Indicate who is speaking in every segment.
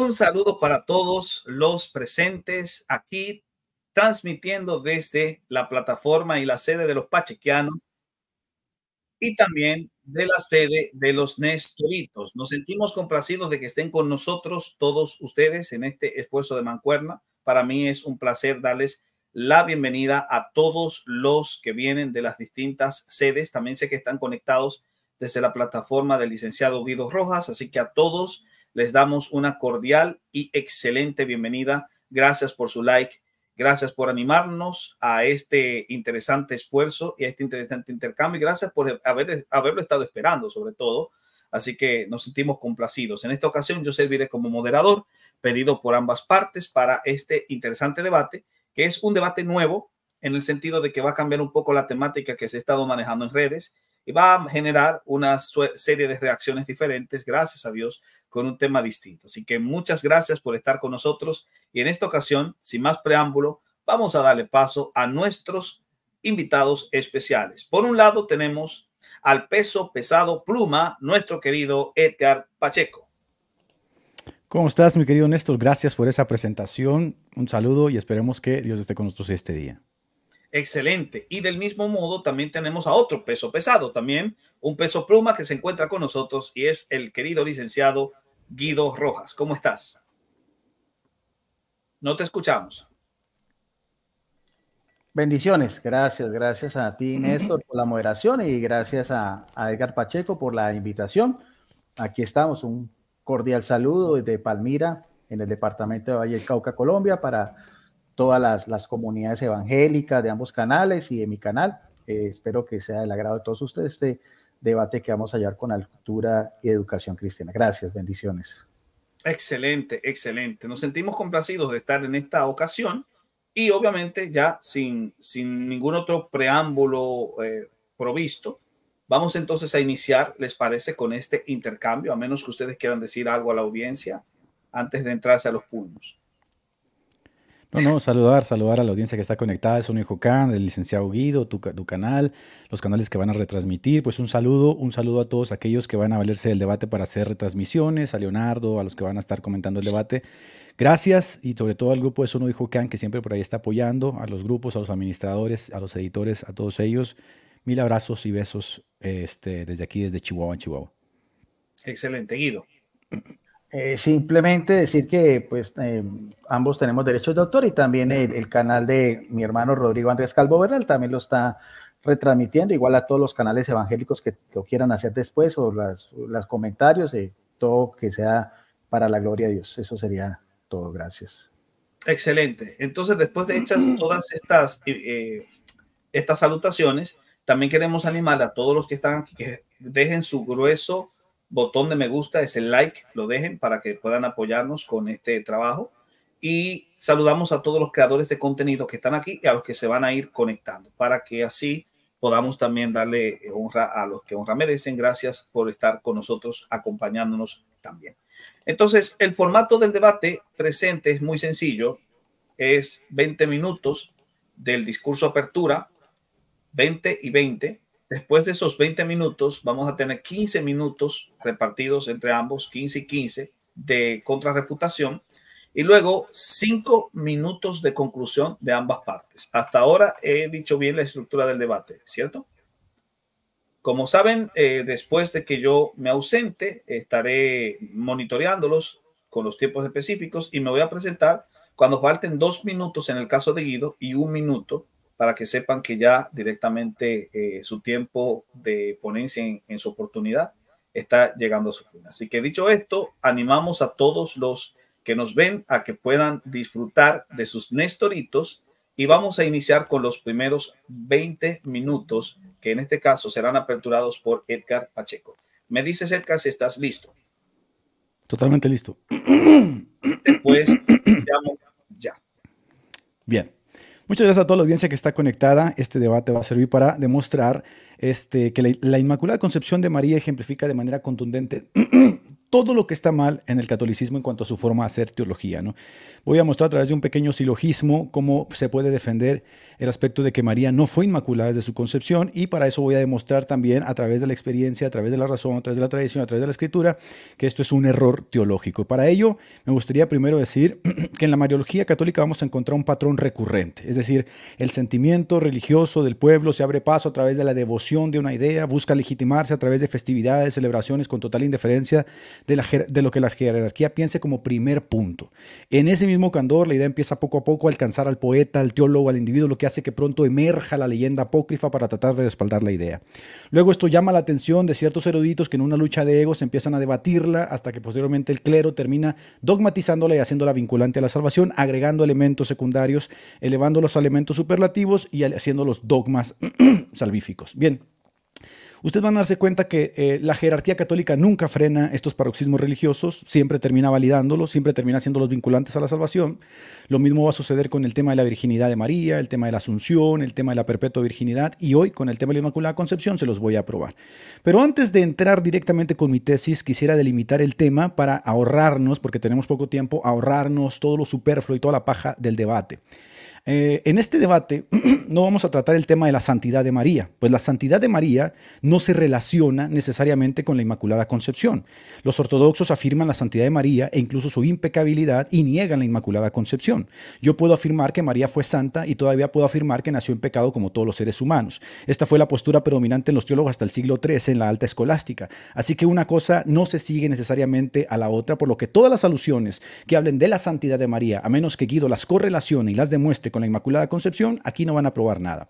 Speaker 1: Un saludo para todos los presentes aquí, transmitiendo desde la plataforma y la sede de los pachequianos y también de la sede de los Nestoritos. Nos sentimos complacidos de que estén con nosotros todos ustedes en este esfuerzo de mancuerna. Para mí es un placer darles la bienvenida a todos los que vienen de las distintas sedes. También sé que están conectados desde la plataforma del licenciado Guido Rojas, así que a todos les damos una cordial y excelente bienvenida. Gracias por su like. Gracias por animarnos a este interesante esfuerzo y a este interesante intercambio. Y gracias por haber, haberlo estado esperando, sobre todo. Así que nos sentimos complacidos. En esta ocasión yo serviré como moderador, pedido por ambas partes para este interesante debate, que es un debate nuevo en el sentido de que va a cambiar un poco la temática que se ha estado manejando en redes y va a generar una serie de reacciones diferentes, gracias a Dios, con un tema distinto. Así que muchas gracias por estar con nosotros y en esta ocasión, sin más preámbulo, vamos a darle paso a nuestros invitados especiales. Por un lado tenemos al peso pesado pluma, nuestro querido Edgar Pacheco.
Speaker 2: ¿Cómo estás, mi querido Néstor? Gracias por esa presentación. Un saludo y esperemos que Dios esté con nosotros este día.
Speaker 1: Excelente. Y del mismo modo también tenemos a otro peso pesado, también un peso pluma que se encuentra con nosotros y es el querido licenciado Guido Rojas. ¿Cómo estás? No te escuchamos.
Speaker 3: Bendiciones, gracias, gracias a ti Néstor por la moderación y gracias a, Edgar Pacheco por la invitación. Aquí estamos, un cordial saludo desde Palmira, en el departamento de Valle del Cauca, Colombia, para todas las, las comunidades evangélicas de ambos canales y de mi canal. Eh, espero que sea del agrado de todos ustedes este debate que vamos a hallar con altura y educación cristiana. Gracias, bendiciones.
Speaker 1: Excelente, excelente. Nos sentimos complacidos de estar en esta ocasión y obviamente ya sin, sin ningún otro preámbulo eh, provisto, vamos entonces a iniciar, ¿les parece?, con este intercambio, a menos que ustedes quieran decir algo a la audiencia antes de entrarse a los puños.
Speaker 2: No, no, saludar, saludar a la audiencia que está conectada, es y Can, el licenciado Guido, tu, canal, los canales que van a retransmitir. Pues un saludo, un saludo a todos aquellos que van a valerse del debate para hacer retransmisiones, a Leonardo, a los que van a estar comentando el debate. Gracias y sobre todo al grupo de uno y que siempre por ahí está apoyando, a los grupos, a los administradores, a los editores, a todos ellos. Mil abrazos y besos este, desde aquí, desde Chihuahua, Chihuahua.
Speaker 1: Excelente, Guido.
Speaker 3: Eh, simplemente decir que pues eh, ambos tenemos derechos de autor y también el, canal de mi hermano Rodrigo Andrés Calvo Veral también lo está retransmitiendo, igual a todos los canales evangélicos que lo quieran hacer después o las, comentarios, eh, todo que sea para la gloria de Dios. Eso sería todo, gracias.
Speaker 1: Excelente. Entonces, después de hechas todas estas, estas salutaciones, también queremos animar a todos los que están que dejen su grueso botón de me gusta, es el like, lo dejen para que puedan apoyarnos con este trabajo. Y saludamos a todos los creadores de contenido que están aquí y a los que se van a ir conectando para que así podamos también darle honra a los que honra merecen. Gracias por estar con nosotros, acompañándonos también. Entonces, el formato del debate presente es muy sencillo. Es 20 minutos del discurso apertura, 20 y 20, Después de esos 20 minutos, vamos a tener 15 minutos repartidos entre ambos, 15 y 15, de contrarrefutación y luego 5 minutos de conclusión de ambas partes. Hasta ahora he dicho bien la estructura del debate, ¿cierto? Como saben, eh, después de que yo me ausente, estaré monitoreándolos con los tiempos específicos y me voy a presentar cuando falten dos minutos en el caso de Guido y un minuto para que sepan que ya directamente eh, su tiempo de ponencia en, su oportunidad está llegando a su fin. Así que dicho esto, animamos a todos los que nos ven a que puedan disfrutar de sus Nestoritos y vamos a iniciar con los primeros 20 minutos que en este caso serán aperturados por Edgar Pacheco. Me dices, Edgar, si estás listo.
Speaker 2: Totalmente listo.
Speaker 1: Después, llamo ya.
Speaker 2: Bien. Muchas gracias a toda la audiencia que está conectada. Este debate va a servir para demostrar este, que la, Inmaculada Concepción de María ejemplifica de manera contundente todo lo que está mal en el catolicismo en cuanto a su forma de hacer teología. ¿no? Voy a mostrar a través de un pequeño silogismo cómo se puede defender el aspecto de que María no fue inmaculada desde su concepción y para eso voy a demostrar también a través de la experiencia, a través de la razón, a través de la tradición, a través de la escritura, que esto es un error teológico. Para ello, me gustaría primero decir que en la Mariología católica vamos a encontrar un patrón recurrente, es decir, el sentimiento religioso del pueblo se abre paso a través de la devoción de una idea, busca legitimarse a través de festividades, celebraciones con total indiferencia de, lo que la jerarquía piense como primer punto. En ese mismo candor, la idea empieza poco a poco a alcanzar al poeta, al teólogo, al individuo, lo que hace que pronto emerja la leyenda apócrifa para tratar de respaldar la idea. Luego esto llama la atención de ciertos eruditos que en una lucha de egos empiezan a debatirla hasta que posteriormente el clero termina dogmatizándola y haciéndola vinculante a la salvación, agregando elementos secundarios, elevando los elementos superlativos y haciendo los dogmas salvíficos. Bien ustedes van a darse cuenta que eh, la jerarquía católica nunca frena estos paroxismos religiosos, siempre termina validándolos, siempre termina haciéndolos vinculantes a la salvación. Lo mismo va a suceder con el tema de la virginidad de María, el tema de la Asunción, el tema de la perpetua virginidad y hoy con el tema de la Inmaculada Concepción se los voy a probar. Pero antes de entrar directamente con mi tesis, quisiera delimitar el tema para ahorrarnos, porque tenemos poco tiempo, ahorrarnos todo lo superfluo y toda la paja del debate. Eh, en este debate no vamos a tratar el tema de la santidad de María, pues la santidad de María no se relaciona necesariamente con la Inmaculada Concepción. Los ortodoxos afirman la santidad de María e incluso su impecabilidad y niegan la Inmaculada Concepción. Yo puedo afirmar que María fue santa y todavía puedo afirmar que nació en pecado como todos los seres humanos. Esta fue la postura predominante en los teólogos hasta el siglo XIII en la alta escolástica. Así que una cosa no se sigue necesariamente a la otra, por lo que todas las alusiones que hablen de la santidad de María, a menos que Guido las correlacione y las demuestre con la Inmaculada Concepción, aquí no van a probar nada.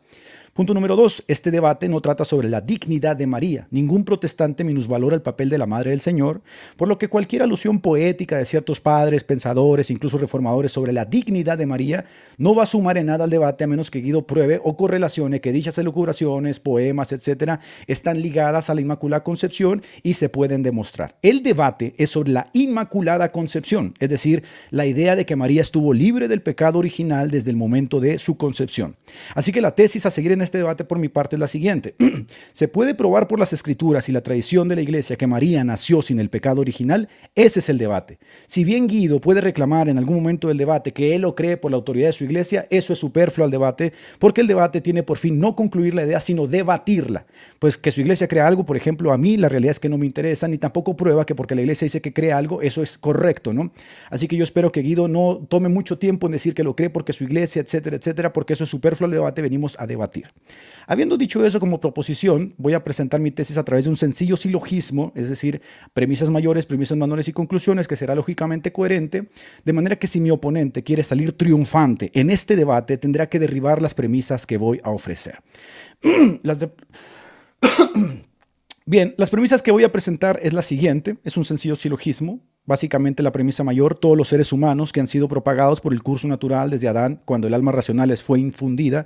Speaker 2: Punto número dos, este debate no trata sobre la dignidad de María. Ningún protestante minusvalora el papel de la Madre del Señor, por lo que cualquier alusión poética de ciertos padres, pensadores, incluso reformadores sobre la dignidad de María no va a sumar en nada al debate a menos que Guido pruebe o correlacione que dichas elucubraciones, poemas, etcétera, están ligadas a la Inmaculada Concepción y se pueden demostrar. El debate es sobre la Inmaculada Concepción, es decir, la idea de que María estuvo libre del pecado original desde el momento de su concepción. Así que la tesis a seguir en este debate por mi parte es la siguiente. ¿Se puede probar por las escrituras y la tradición de la iglesia que María nació sin el pecado original? Ese es el debate. Si bien Guido puede reclamar en algún momento del debate que él lo cree por la autoridad de su iglesia, eso es superfluo al debate, porque el debate tiene por fin no concluir la idea, sino debatirla. Pues que su iglesia crea algo, por ejemplo, a mí la realidad es que no me interesa, ni tampoco prueba que porque la iglesia dice que crea algo, eso es correcto, ¿no? Así que yo espero que Guido no tome mucho tiempo en decir que lo cree porque su iglesia, etcétera, etcétera, porque eso es superfluo al debate, venimos a debatir. Habiendo dicho eso como proposición, voy a presentar mi tesis a través de un sencillo silogismo, es decir, premisas mayores, premisas menores y conclusiones, que será lógicamente coherente, de manera que si mi oponente quiere salir triunfante en este debate, tendrá que derribar las premisas que voy a ofrecer. Bien, las premisas que voy a presentar es la siguiente, es un sencillo silogismo, básicamente la premisa mayor, todos los seres humanos que han sido propagados por el curso natural desde Adán, cuando el alma racional les fue infundida,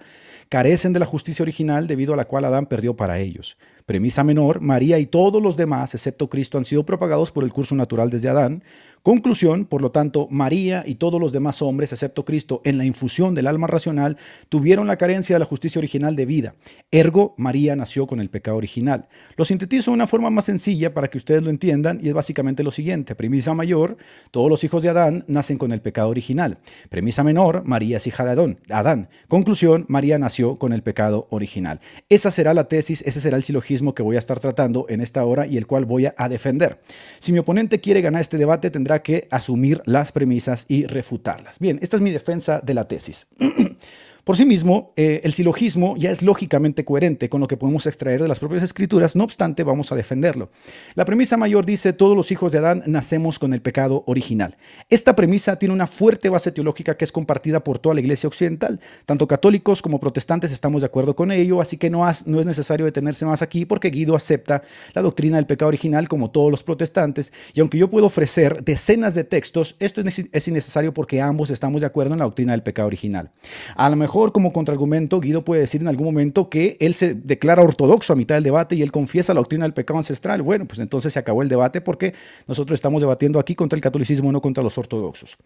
Speaker 2: carecen de la justicia original debido a la cual Adán perdió para ellos. Premisa menor, María y todos los demás, excepto Cristo, han sido propagados por el curso natural desde Adán, Conclusión, por lo tanto, María y todos los demás hombres, excepto Cristo, en la infusión del alma racional, tuvieron la carencia de la justicia original de vida. Ergo, María nació con el pecado original. Lo sintetizo de una forma más sencilla para que ustedes lo entiendan y es básicamente lo siguiente. Premisa mayor, todos los hijos de Adán nacen con el pecado original. Premisa menor, María es hija de Adán. Conclusión, María nació con el pecado original. Esa será la tesis, ese será el silogismo que voy a estar tratando en esta hora y el cual voy a defender. Si mi oponente quiere ganar este debate, tendrá que asumir las premisas y refutarlas. Bien, esta es mi defensa de la tesis. Por sí mismo, eh, el silogismo ya es lógicamente coherente con lo que podemos extraer de las propias escrituras, no obstante vamos a defenderlo. La premisa mayor dice, todos los hijos de Adán nacemos con el pecado original. Esta premisa tiene una fuerte base teológica que es compartida por toda la iglesia occidental. Tanto católicos como protestantes estamos de acuerdo con ello, así que no, es necesario detenerse más aquí porque Guido acepta la doctrina del pecado original como todos los protestantes, y aunque yo puedo ofrecer decenas de textos, esto es, es innecesario porque ambos estamos de acuerdo en la doctrina del pecado original. A lo mejor mejor como contraargumento, Guido puede decir en algún momento que él se declara ortodoxo a mitad del debate y él confiesa la doctrina del pecado ancestral. Bueno, pues entonces se acabó el debate porque nosotros estamos debatiendo aquí contra el catolicismo, no contra los ortodoxos.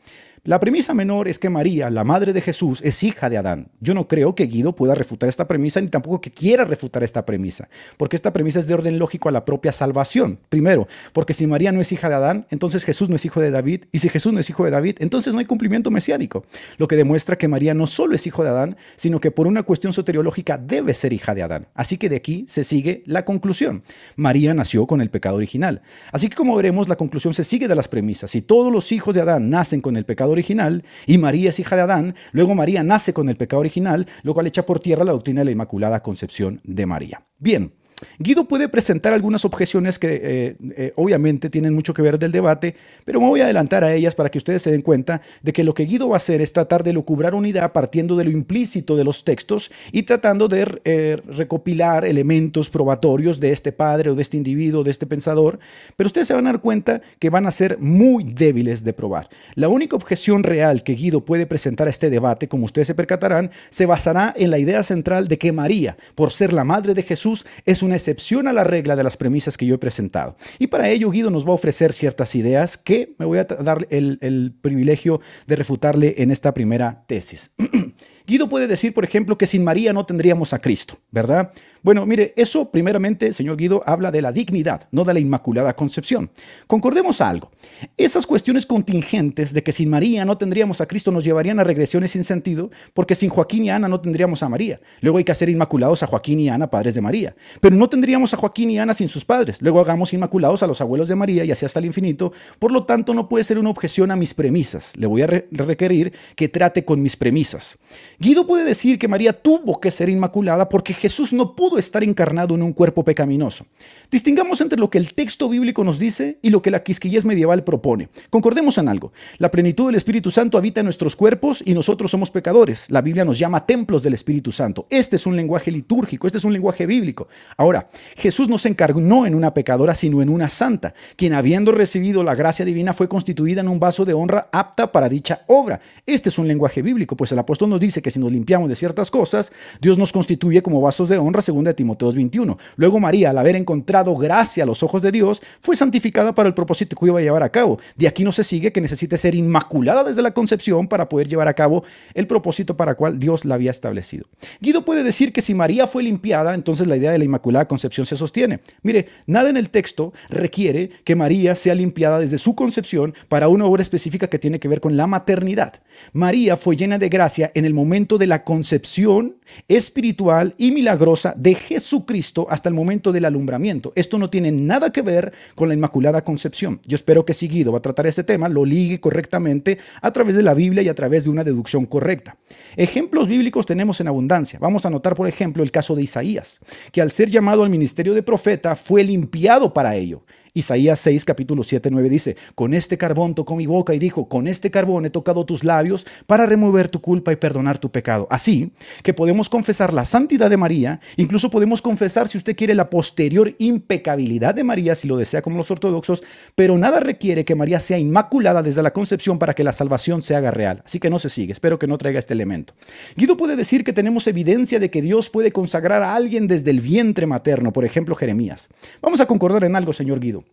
Speaker 2: La premisa menor es que María, la madre de Jesús, es hija de Adán. Yo no creo que Guido pueda refutar esta premisa ni tampoco que quiera refutar esta premisa, porque esta premisa es de orden lógico a la propia salvación. Primero, porque si María no es hija de Adán, entonces Jesús no es hijo de David, y si Jesús no es hijo de David, entonces no hay cumplimiento mesiánico, lo que demuestra que María no solo es hijo de Adán, sino que por una cuestión soteriológica debe ser hija de Adán. Así que de aquí se sigue la conclusión. María nació con el pecado original. Así que como veremos, la conclusión se sigue de las premisas. Si todos los hijos de Adán nacen con el pecado original y María es hija de Adán, luego María nace con el pecado original, lo cual echa por tierra la doctrina de la Inmaculada Concepción de María. Bien. Guido puede presentar algunas objeciones que eh, eh, obviamente tienen mucho que ver del debate, pero me voy a adelantar a ellas para que ustedes se den cuenta de que lo que Guido va a hacer es tratar de lucubrar unidad partiendo de lo implícito de los textos y tratando de eh, recopilar elementos probatorios de este padre o de este individuo, de este pensador, pero ustedes se van a dar cuenta que van a ser muy débiles de probar. La única objeción real que Guido puede presentar a este debate, como ustedes se percatarán, se basará en la idea central de que María, por ser la madre de Jesús, es una excepción a la regla de las premisas que yo he presentado. Y para ello Guido nos va a ofrecer ciertas ideas que me voy a dar el, el privilegio de refutarle en esta primera tesis. Guido puede decir, por ejemplo, que sin María no tendríamos a Cristo, ¿verdad? Bueno, mire, eso primeramente, señor Guido, habla de la dignidad, no de la Inmaculada Concepción. Concordemos algo. Esas cuestiones contingentes de que sin María no tendríamos a Cristo nos llevarían a regresiones sin sentido, porque sin Joaquín y Ana no tendríamos a María. Luego hay que hacer inmaculados a Joaquín y Ana, padres de María. Pero no tendríamos a Joaquín y Ana sin sus padres. Luego hagamos inmaculados a los abuelos de María y así hasta el infinito. Por lo tanto, no puede ser una objeción a mis premisas. Le voy a requerir que trate con mis premisas. Guido puede decir que María tuvo que ser inmaculada porque Jesús no pudo estar encarnado en un cuerpo pecaminoso. Distingamos entre lo que el texto bíblico nos dice y lo que la quisquillez medieval propone. Concordemos en algo. La plenitud del Espíritu Santo habita en nuestros cuerpos y nosotros somos pecadores. La Biblia nos llama templos del Espíritu Santo. Este es un lenguaje litúrgico, este es un lenguaje bíblico. Ahora, Jesús no se encarnó en una pecadora, sino en una santa, quien habiendo recibido la gracia divina fue constituida en un vaso de honra apta para dicha obra. Este es un lenguaje bíblico, pues el apóstol nos dice que si nos limpiamos de ciertas cosas, Dios nos constituye como vasos de honra de Timoteo 21. Luego María, al haber encontrado gracia a los ojos de Dios, fue santificada para el propósito que iba a llevar a cabo. De aquí no se sigue que necesite ser inmaculada desde la concepción para poder llevar a cabo el propósito para cual Dios la había establecido. Guido puede decir que si María fue limpiada, entonces la idea de la inmaculada concepción se sostiene. Mire, nada en el texto requiere que María sea limpiada desde su concepción para una obra específica que tiene que ver con la maternidad. María fue llena de gracia en el momento de la concepción espiritual y milagrosa de de Jesucristo hasta el momento del alumbramiento. Esto no tiene nada que ver con la Inmaculada Concepción. Yo espero que seguido va a tratar este tema, lo ligue correctamente a través de la Biblia y a través de una deducción correcta. Ejemplos bíblicos tenemos en abundancia. Vamos a notar, por ejemplo, el caso de Isaías, que al ser llamado al ministerio de profeta fue limpiado para ello. Isaías 6, capítulo 7, 9 dice, con este carbón tocó mi boca y dijo, con este carbón he tocado tus labios para remover tu culpa y perdonar tu pecado. Así que podemos confesar la santidad de María, incluso podemos confesar, si usted quiere, la posterior impecabilidad de María, si lo desea como los ortodoxos, pero nada requiere que María sea inmaculada desde la concepción para que la salvación se haga real. Así que no se sigue, espero que no traiga este elemento. Guido puede decir que tenemos evidencia de que Dios puede consagrar a alguien desde el vientre materno, por ejemplo Jeremías. Vamos a concordar en algo, señor Guido.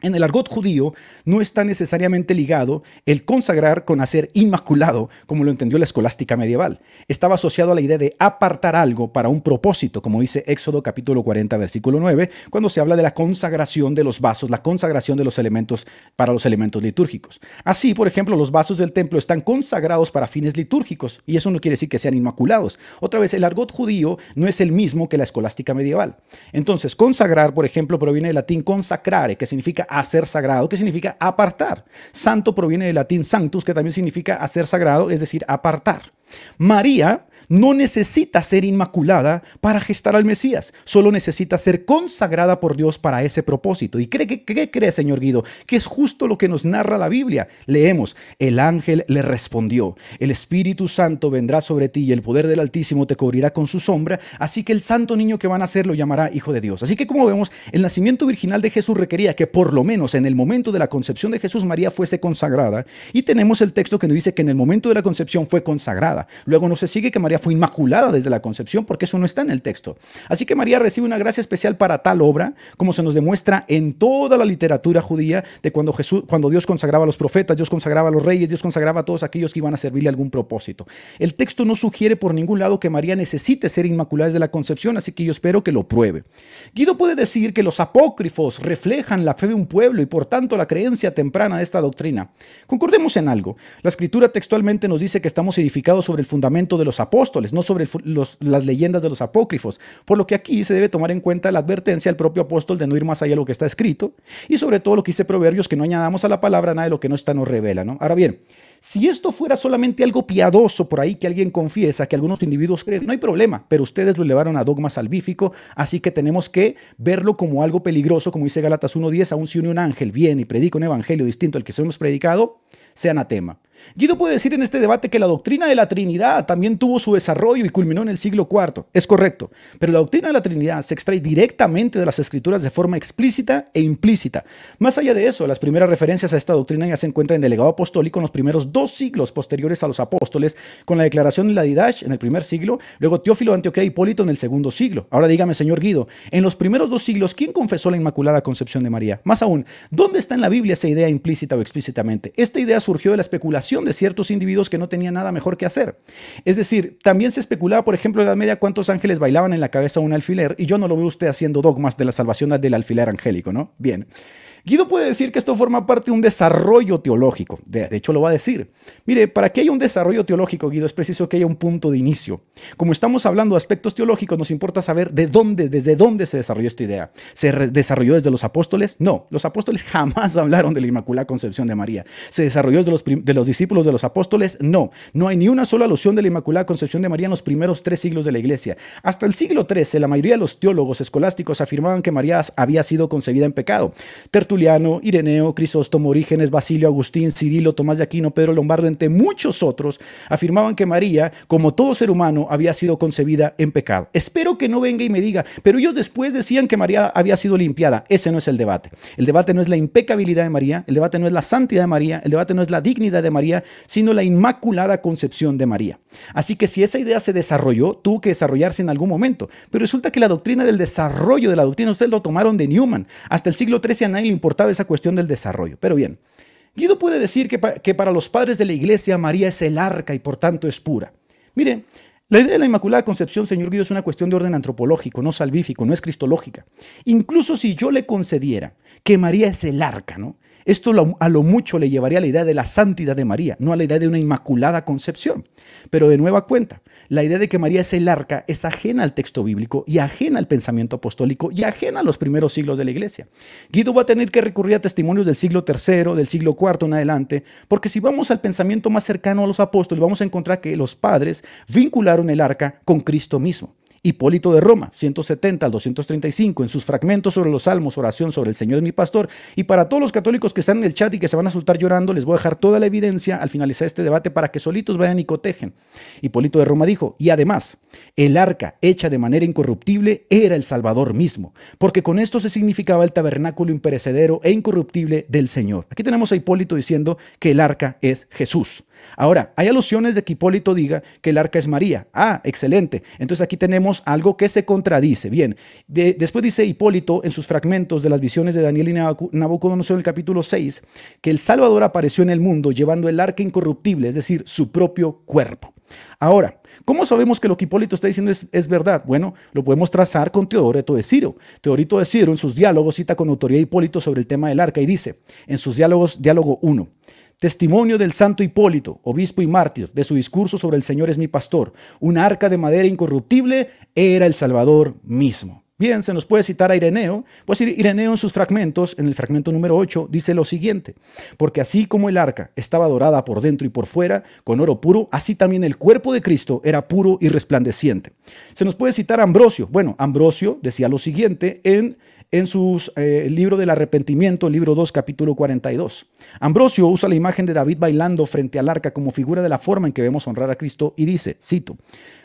Speaker 2: En el argot judío no está necesariamente ligado el consagrar con hacer inmaculado, como lo entendió la escolástica medieval. Estaba asociado a la idea de apartar algo para un propósito, como dice Éxodo capítulo 40, versículo 9, cuando se habla de la consagración de los vasos, la consagración de los elementos para los elementos litúrgicos. Así, por ejemplo, los vasos del templo están consagrados para fines litúrgicos, y eso no quiere decir que sean inmaculados. Otra vez, el argot judío no es el mismo que la escolástica medieval. Entonces, consagrar, por ejemplo, proviene del latín consacrare, que significa hacer sagrado, que significa apartar. Santo proviene del latín sanctus, que también significa hacer sagrado, es decir, apartar. María no necesita ser inmaculada para gestar al Mesías, solo necesita ser consagrada por Dios para ese propósito. ¿Y qué cree, cree, cree, señor Guido? Que es justo lo que nos narra la Biblia. Leemos, el ángel le respondió, el Espíritu Santo vendrá sobre ti y el poder del Altísimo te cubrirá con su sombra, así que el santo niño que van a ser lo llamará Hijo de Dios. Así que como vemos, el nacimiento virginal de Jesús requería que por lo menos en el momento de la concepción de Jesús María fuese consagrada y tenemos el texto que nos dice que en el momento de la concepción fue consagrada. Luego nos sigue que María fue inmaculada desde la concepción, porque eso no está en el texto. Así que María recibe una gracia especial para tal obra, como se nos demuestra en toda la literatura judía de cuando Jesús, cuando Dios consagraba a los profetas, Dios consagraba a los reyes, Dios consagraba a todos aquellos que iban a servirle algún propósito. El texto no sugiere por ningún lado que María necesite ser inmaculada desde la concepción, así que yo espero que lo pruebe. Guido puede decir que los apócrifos reflejan la fe de un pueblo y por tanto la creencia temprana de esta doctrina. Concordemos en algo. La escritura textualmente nos dice que estamos edificados sobre el fundamento de los apóstoles no sobre las leyendas de los apócrifos, por lo que aquí se debe tomar en cuenta la advertencia del propio apóstol de no ir más allá de lo que está escrito, y sobre todo lo que dice Proverbios, que no añadamos a la palabra nada de lo que no está nos revela. ¿no? Ahora bien, si esto fuera solamente algo piadoso por ahí que alguien confiesa, que algunos individuos creen, no hay problema, pero ustedes lo elevaron a dogma salvífico, así que tenemos que verlo como algo peligroso, como dice Galatas 1.10, aún si un ángel viene y predica un evangelio distinto al que se hemos predicado, sea anatema. Guido puede decir en este debate que la doctrina de la Trinidad también tuvo su desarrollo y culminó en el siglo IV. Es correcto, pero la doctrina de la Trinidad se extrae directamente de las escrituras de forma explícita e implícita. Más allá de eso, las primeras referencias a esta doctrina ya se encuentran en el legado apostólico en los primeros dos siglos posteriores a los apóstoles, con la declaración de la Didache en el primer siglo, luego Teófilo de Antioquía y Hipólito en el segundo siglo. Ahora dígame, señor Guido, en los primeros dos siglos, ¿quién confesó la Inmaculada Concepción de María? Más aún, ¿dónde está en la Biblia esa idea implícita o explícitamente? Esta idea surgió de la especulación de ciertos individuos que no tenían nada mejor que hacer. Es decir, también se especulaba, por ejemplo, en la Edad Media cuántos ángeles bailaban en la cabeza un alfiler, y yo no lo veo usted haciendo dogmas de la salvación del alfiler angélico, ¿no? Bien. Guido puede decir que esto forma parte de un desarrollo teológico. De, hecho, lo va a decir. Mire, para que haya un desarrollo teológico, Guido, es preciso que haya un punto de inicio. Como estamos hablando de aspectos teológicos, nos importa saber de dónde, desde dónde se desarrolló esta idea. ¿Se desarrolló desde los apóstoles? No, los apóstoles jamás hablaron de la Inmaculada Concepción de María. ¿Se desarrolló desde los, de los discípulos de los apóstoles? No, no hay ni una sola alusión de la Inmaculada Concepción de María en los primeros tres siglos de la iglesia. Hasta el siglo XIII, la mayoría de los teólogos escolásticos afirmaban que María había sido concebida en pecado. Juliano, Ireneo, Crisóstomo, Orígenes, Basilio, Agustín, Cirilo, Tomás de Aquino, Pedro Lombardo, entre muchos otros, afirmaban que María, como todo ser humano, había sido concebida en pecado. Espero que no venga y me diga, pero ellos después decían que María había sido limpiada. Ese no es el debate. El debate no es la impecabilidad de María, el debate no es la santidad de María, el debate no es la dignidad de María, sino la inmaculada concepción de María. Así que si esa idea se desarrolló, tuvo que desarrollarse en algún momento. Pero resulta que la doctrina del desarrollo de la doctrina, ustedes lo tomaron de Newman. Hasta el siglo XIII a nadie importaba esa cuestión del desarrollo. Pero bien, Guido puede decir que, para los padres de la iglesia María es el arca y por tanto es pura. Mire, la idea de la Inmaculada Concepción, señor Guido, es una cuestión de orden antropológico, no salvífico, no es cristológica. Incluso si yo le concediera que María es el arca, ¿no? Esto a lo mucho le llevaría a la idea de la santidad de María, no a la idea de una Inmaculada Concepción. Pero de nueva cuenta, la idea de que María es el arca es ajena al texto bíblico y ajena al pensamiento apostólico y ajena a los primeros siglos de la iglesia. Guido va a tener que recurrir a testimonios del siglo III, del siglo IV en adelante, porque si vamos al pensamiento más cercano a los apóstoles, vamos a encontrar que los padres vincularon el arca con Cristo mismo. Hipólito de Roma, 170 al 235, en sus fragmentos sobre los salmos, oración sobre el Señor es mi pastor. Y para todos los católicos que están en el chat y que se van a soltar llorando, les voy a dejar toda la evidencia al finalizar este debate para que solitos vayan y cotejen. Hipólito de Roma dijo, y además, el arca hecha de manera incorruptible era el Salvador mismo, porque con esto se significaba el tabernáculo imperecedero e incorruptible del Señor. Aquí tenemos a Hipólito diciendo que el arca es Jesús. Ahora, hay alusiones de que Hipólito diga que el arca es María. Ah, excelente. Entonces aquí tenemos algo que se contradice. Bien, después dice Hipólito en sus fragmentos de las visiones de Daniel y Nabucodonosor en el capítulo 6, que el Salvador apareció en el mundo llevando el arca incorruptible, es decir, su propio cuerpo. Ahora, ¿cómo sabemos que lo que Hipólito está diciendo es, verdad? Bueno, lo podemos trazar con Teodoreto de Ciro. Teodoreto de Ciro en sus diálogos cita con autoridad a Hipólito sobre el tema del arca y dice, en sus diálogos, diálogo 1, Testimonio del santo Hipólito, obispo y mártir, de su discurso sobre el Señor es mi pastor. Un arca de madera incorruptible era el Salvador mismo. Bien, se nos puede citar a Ireneo, pues Ireneo en sus fragmentos, en el fragmento número 8, dice lo siguiente, porque así como el arca estaba dorada por dentro y por fuera, con oro puro, así también el cuerpo de Cristo era puro y resplandeciente. Se nos puede citar a Ambrosio, bueno, Ambrosio decía lo siguiente en en su eh, libro del arrepentimiento, libro 2, capítulo 42. Ambrosio usa la imagen de David bailando frente al arca como figura de la forma en que vemos honrar a Cristo y dice, cito,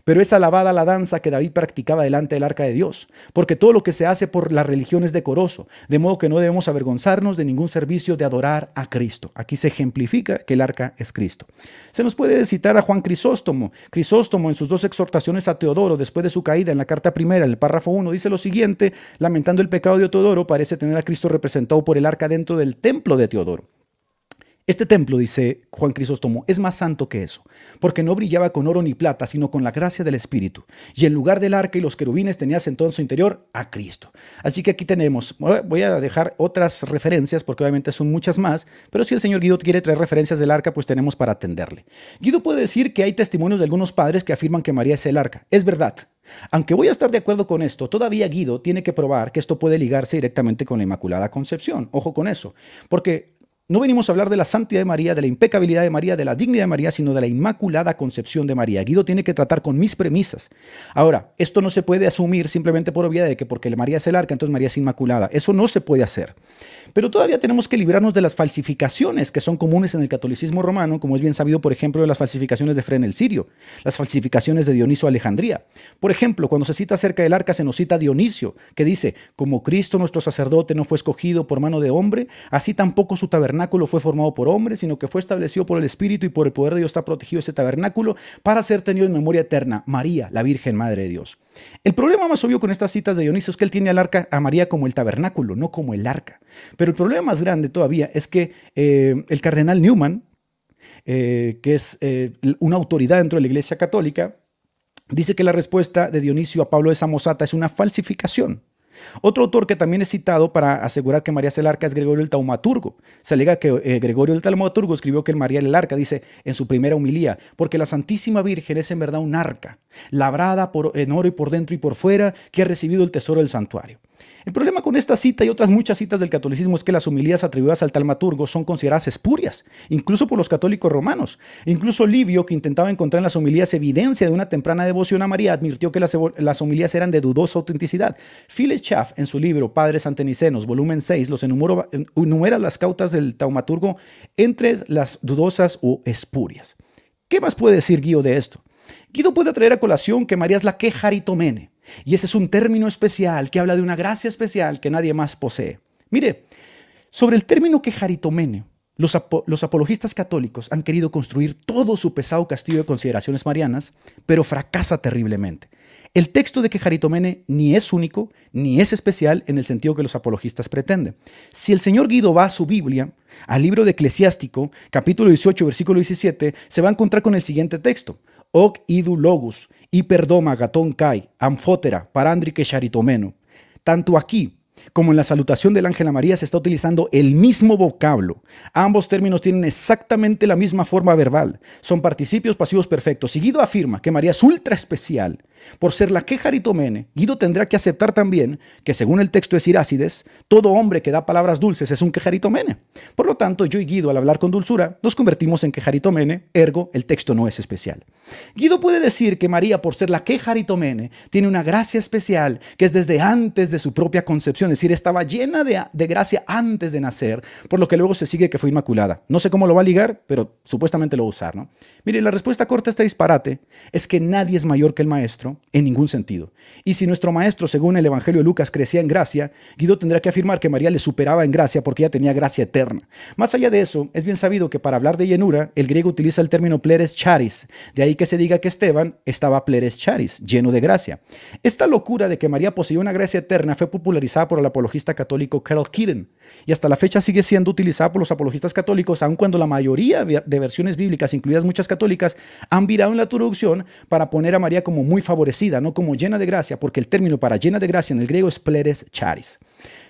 Speaker 2: pero es alabada la danza que David practicaba delante del arca de Dios, porque todo lo que se hace por la religión es decoroso, de modo que no debemos avergonzarnos de ningún servicio de adorar a Cristo. Aquí se ejemplifica que el arca es Cristo. Se nos puede citar a Juan Crisóstomo. Crisóstomo en sus dos exhortaciones a Teodoro después de su caída en la carta primera, en el párrafo 1, dice lo siguiente, lamentando el pecado de Teodoro, parece tener a Cristo representado por el arca dentro del templo de Teodoro. Este templo, dice Juan Crisóstomo, es más santo que eso, porque no brillaba con oro ni plata, sino con la gracia del Espíritu. Y en lugar del arca y los querubines tenías en su interior a Cristo. Así que aquí tenemos, voy a dejar otras referencias, porque obviamente son muchas más, pero si el señor Guido quiere traer referencias del arca, pues tenemos para atenderle. Guido puede decir que hay testimonios de algunos padres que afirman que María es el arca. Es verdad, aunque voy a estar de acuerdo con esto, todavía Guido tiene que probar que esto puede ligarse directamente con la Inmaculada Concepción. Ojo con eso, porque no venimos a hablar de la santidad de María, de la impecabilidad de María, de la dignidad de María, sino de la inmaculada concepción de María. Guido tiene que tratar con mis premisas. Ahora, esto no se puede asumir simplemente por obviedad de que porque María es el arca, entonces María es inmaculada. Eso no se puede hacer. Pero todavía tenemos que librarnos de las falsificaciones que son comunes en el catolicismo romano, como es bien sabido, por ejemplo, las falsificaciones de Fren el Sirio, las falsificaciones de Dioniso Alejandría. Por ejemplo, cuando se cita acerca del arca, se nos cita Dionisio, que dice, como Cristo nuestro sacerdote no fue escogido por mano de hombre, así tampoco su tabernáculo fue formado por hombre, sino que fue establecido por el Espíritu y por el poder de Dios está protegido ese tabernáculo para ser tenido en memoria eterna, María, la Virgen Madre de Dios. El problema más obvio con estas citas de Dionisio es que él tiene al arca a María como el tabernáculo, no como el arca. Pero el problema más grande todavía es que eh, el cardenal Newman, eh, que es eh, una autoridad dentro de la Iglesia Católica, dice que la respuesta de Dionisio a Pablo de Samosata es una falsificación. Otro autor que también es citado para asegurar que María es el arca es Gregorio el Taumaturgo. Se alega que eh, Gregorio el Taumaturgo escribió que el María el arca, dice en su primera humilía, porque la Santísima Virgen es en verdad un arca, labrada por, en oro y por dentro y por fuera, que ha recibido el tesoro del santuario. El problema con esta cita y otras muchas citas del catolicismo es que las homilías atribuidas al taumaturgo son consideradas espurias, incluso por los católicos romanos. Incluso Livio, que intentaba encontrar en las homilías evidencia de una temprana devoción a María, advirtió que las, eran de dudosa autenticidad. Philip Schaff, en su libro Padres Antenicenos, volumen 6, los enumera las cautas del taumaturgo entre las dudosas o espurias. ¿Qué más puede decir Guido de esto? Guido puede traer a colación que María es la quejaritomene, y ese es un término especial que habla de una gracia especial que nadie más posee. Mire, sobre el término quejaritomene, los, los apologistas católicos han querido construir todo su pesado castillo de consideraciones marianas, pero fracasa terriblemente. El texto de Quejaritomene ni es único ni es especial en el sentido que los apologistas pretenden. Si el señor Guido va a su Biblia, al libro de Eclesiástico, capítulo 18, versículo 17, se va a encontrar con el siguiente texto. Oc idu logus, hiperdoma gatón kai, anfótera, parandrique charitomeno. Tanto aquí como en la salutación del ángel a María se está utilizando el mismo vocablo. Ambos términos tienen exactamente la misma forma verbal. Son participios pasivos perfectos. Y Guido afirma que María es ultra especial. Por ser la quejaritomene, Guido tendrá que aceptar también que según el texto de Sirácides, todo hombre que da palabras dulces es un quejaritomene. Por lo tanto, yo y Guido al hablar con dulzura nos convertimos en quejaritomene, ergo el texto no es especial. Guido puede decir que María por ser la quejaritomene tiene una gracia especial que es desde antes de su propia concepción es decir, estaba llena de, gracia antes de nacer, por lo que luego se sigue que fue inmaculada. No sé cómo lo va a ligar, pero supuestamente lo va a usar, ¿no? Mire, la respuesta corta a este disparate es que nadie es mayor que el maestro en ningún sentido. Y si nuestro maestro, según el Evangelio de Lucas, crecía en gracia, Guido tendrá que afirmar que María le superaba en gracia porque ella tenía gracia eterna. Más allá de eso, es bien sabido que para hablar de llenura, el griego utiliza el término pleres charis, de ahí que se diga que Esteban estaba pleres charis, lleno de gracia. Esta locura de que María poseía una gracia eterna fue popularizada por por el apologista católico Carol Keaton y hasta la fecha sigue siendo utilizada por los apologistas católicos, aun cuando la mayoría de versiones bíblicas, incluidas muchas católicas, han virado en la traducción para poner a María como muy favorecida, no como llena de gracia, porque el término para llena de gracia en el griego es pleres charis.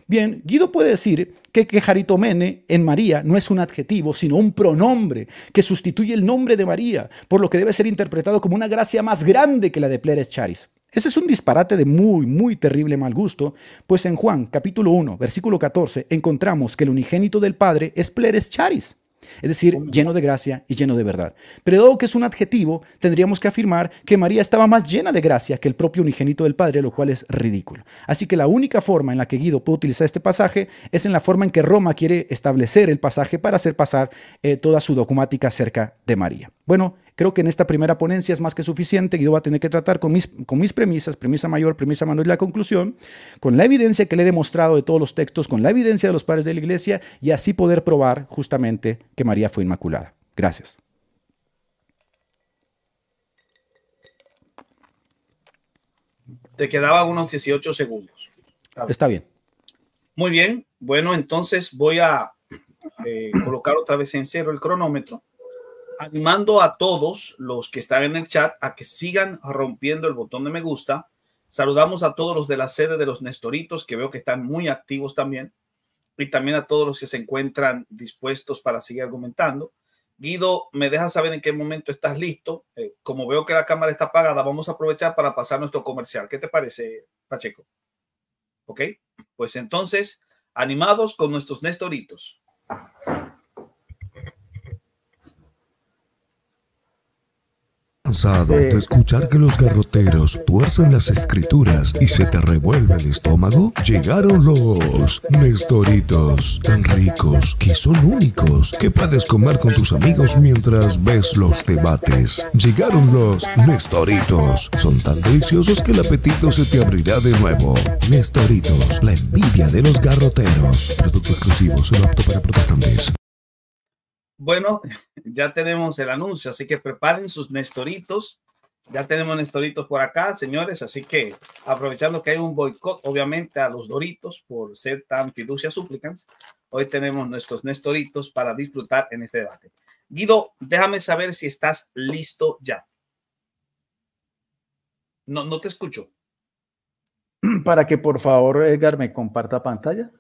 Speaker 2: Bien, Guido puede decir que quejaritomene en María no es un adjetivo, sino un pronombre que sustituye el nombre de María, por lo que debe ser interpretado como una gracia más grande que la de Pleres Charis. Ese es un disparate de muy, muy terrible mal gusto, pues en Juan capítulo 1, versículo 14, encontramos que el unigénito del Padre es pleres charis, es decir, lleno de gracia y lleno de verdad. Pero dado que es un adjetivo, tendríamos que afirmar que María estaba más llena de gracia que el propio unigénito del Padre, lo cual es ridículo. Así que la única forma en la que Guido puede utilizar este pasaje es en la forma en que Roma quiere establecer el pasaje para hacer pasar eh, toda su dogmática acerca de María. Bueno, creo que en esta primera ponencia es más que suficiente. Guido va a tener que tratar con mis, premisas, premisa mayor, premisa menor y la conclusión, con la evidencia que le he demostrado de todos los textos, con la evidencia de los padres de la iglesia y así poder probar justamente que María fue inmaculada. Gracias.
Speaker 1: Te quedaba unos 18 segundos. Está bien. Muy bien. Bueno, entonces voy a eh, colocar otra vez en cero el cronómetro animando a todos los que están en el chat a que sigan rompiendo el botón de me gusta. Saludamos a todos los de la sede de los Nestoritos, que veo que están muy activos también, y también a todos los que se encuentran dispuestos para seguir argumentando. Guido, me deja saber en qué momento estás listo. Eh, como veo que la cámara está apagada, vamos a aprovechar para pasar nuestro comercial. ¿Qué te parece, Pacheco? ¿Ok? Pues entonces, animados con nuestros Nestoritos.
Speaker 4: de escuchar que los garroteros tuercen las escrituras y se te revuelve el estómago? Llegaron los Nestoritos, tan ricos que son únicos, que puedes comer con tus amigos mientras ves los debates. Llegaron los Nestoritos, son tan deliciosos que el apetito se te abrirá de nuevo. Nestoritos, la envidia de los garroteros. Producto exclusivo, solo apto para protestantes.
Speaker 1: Bueno, ya tenemos el anuncio, así que preparen sus nestoritos. Ya tenemos nestoritos por acá, señores, así que aprovechando que hay un boicot, obviamente, a los doritos por ser tan fiducia súplicas, hoy tenemos nuestros nestoritos para disfrutar en este debate. Guido, déjame saber si estás listo ya. No, no te escucho.
Speaker 3: Para que por favor, Edgar, me comparta pantalla.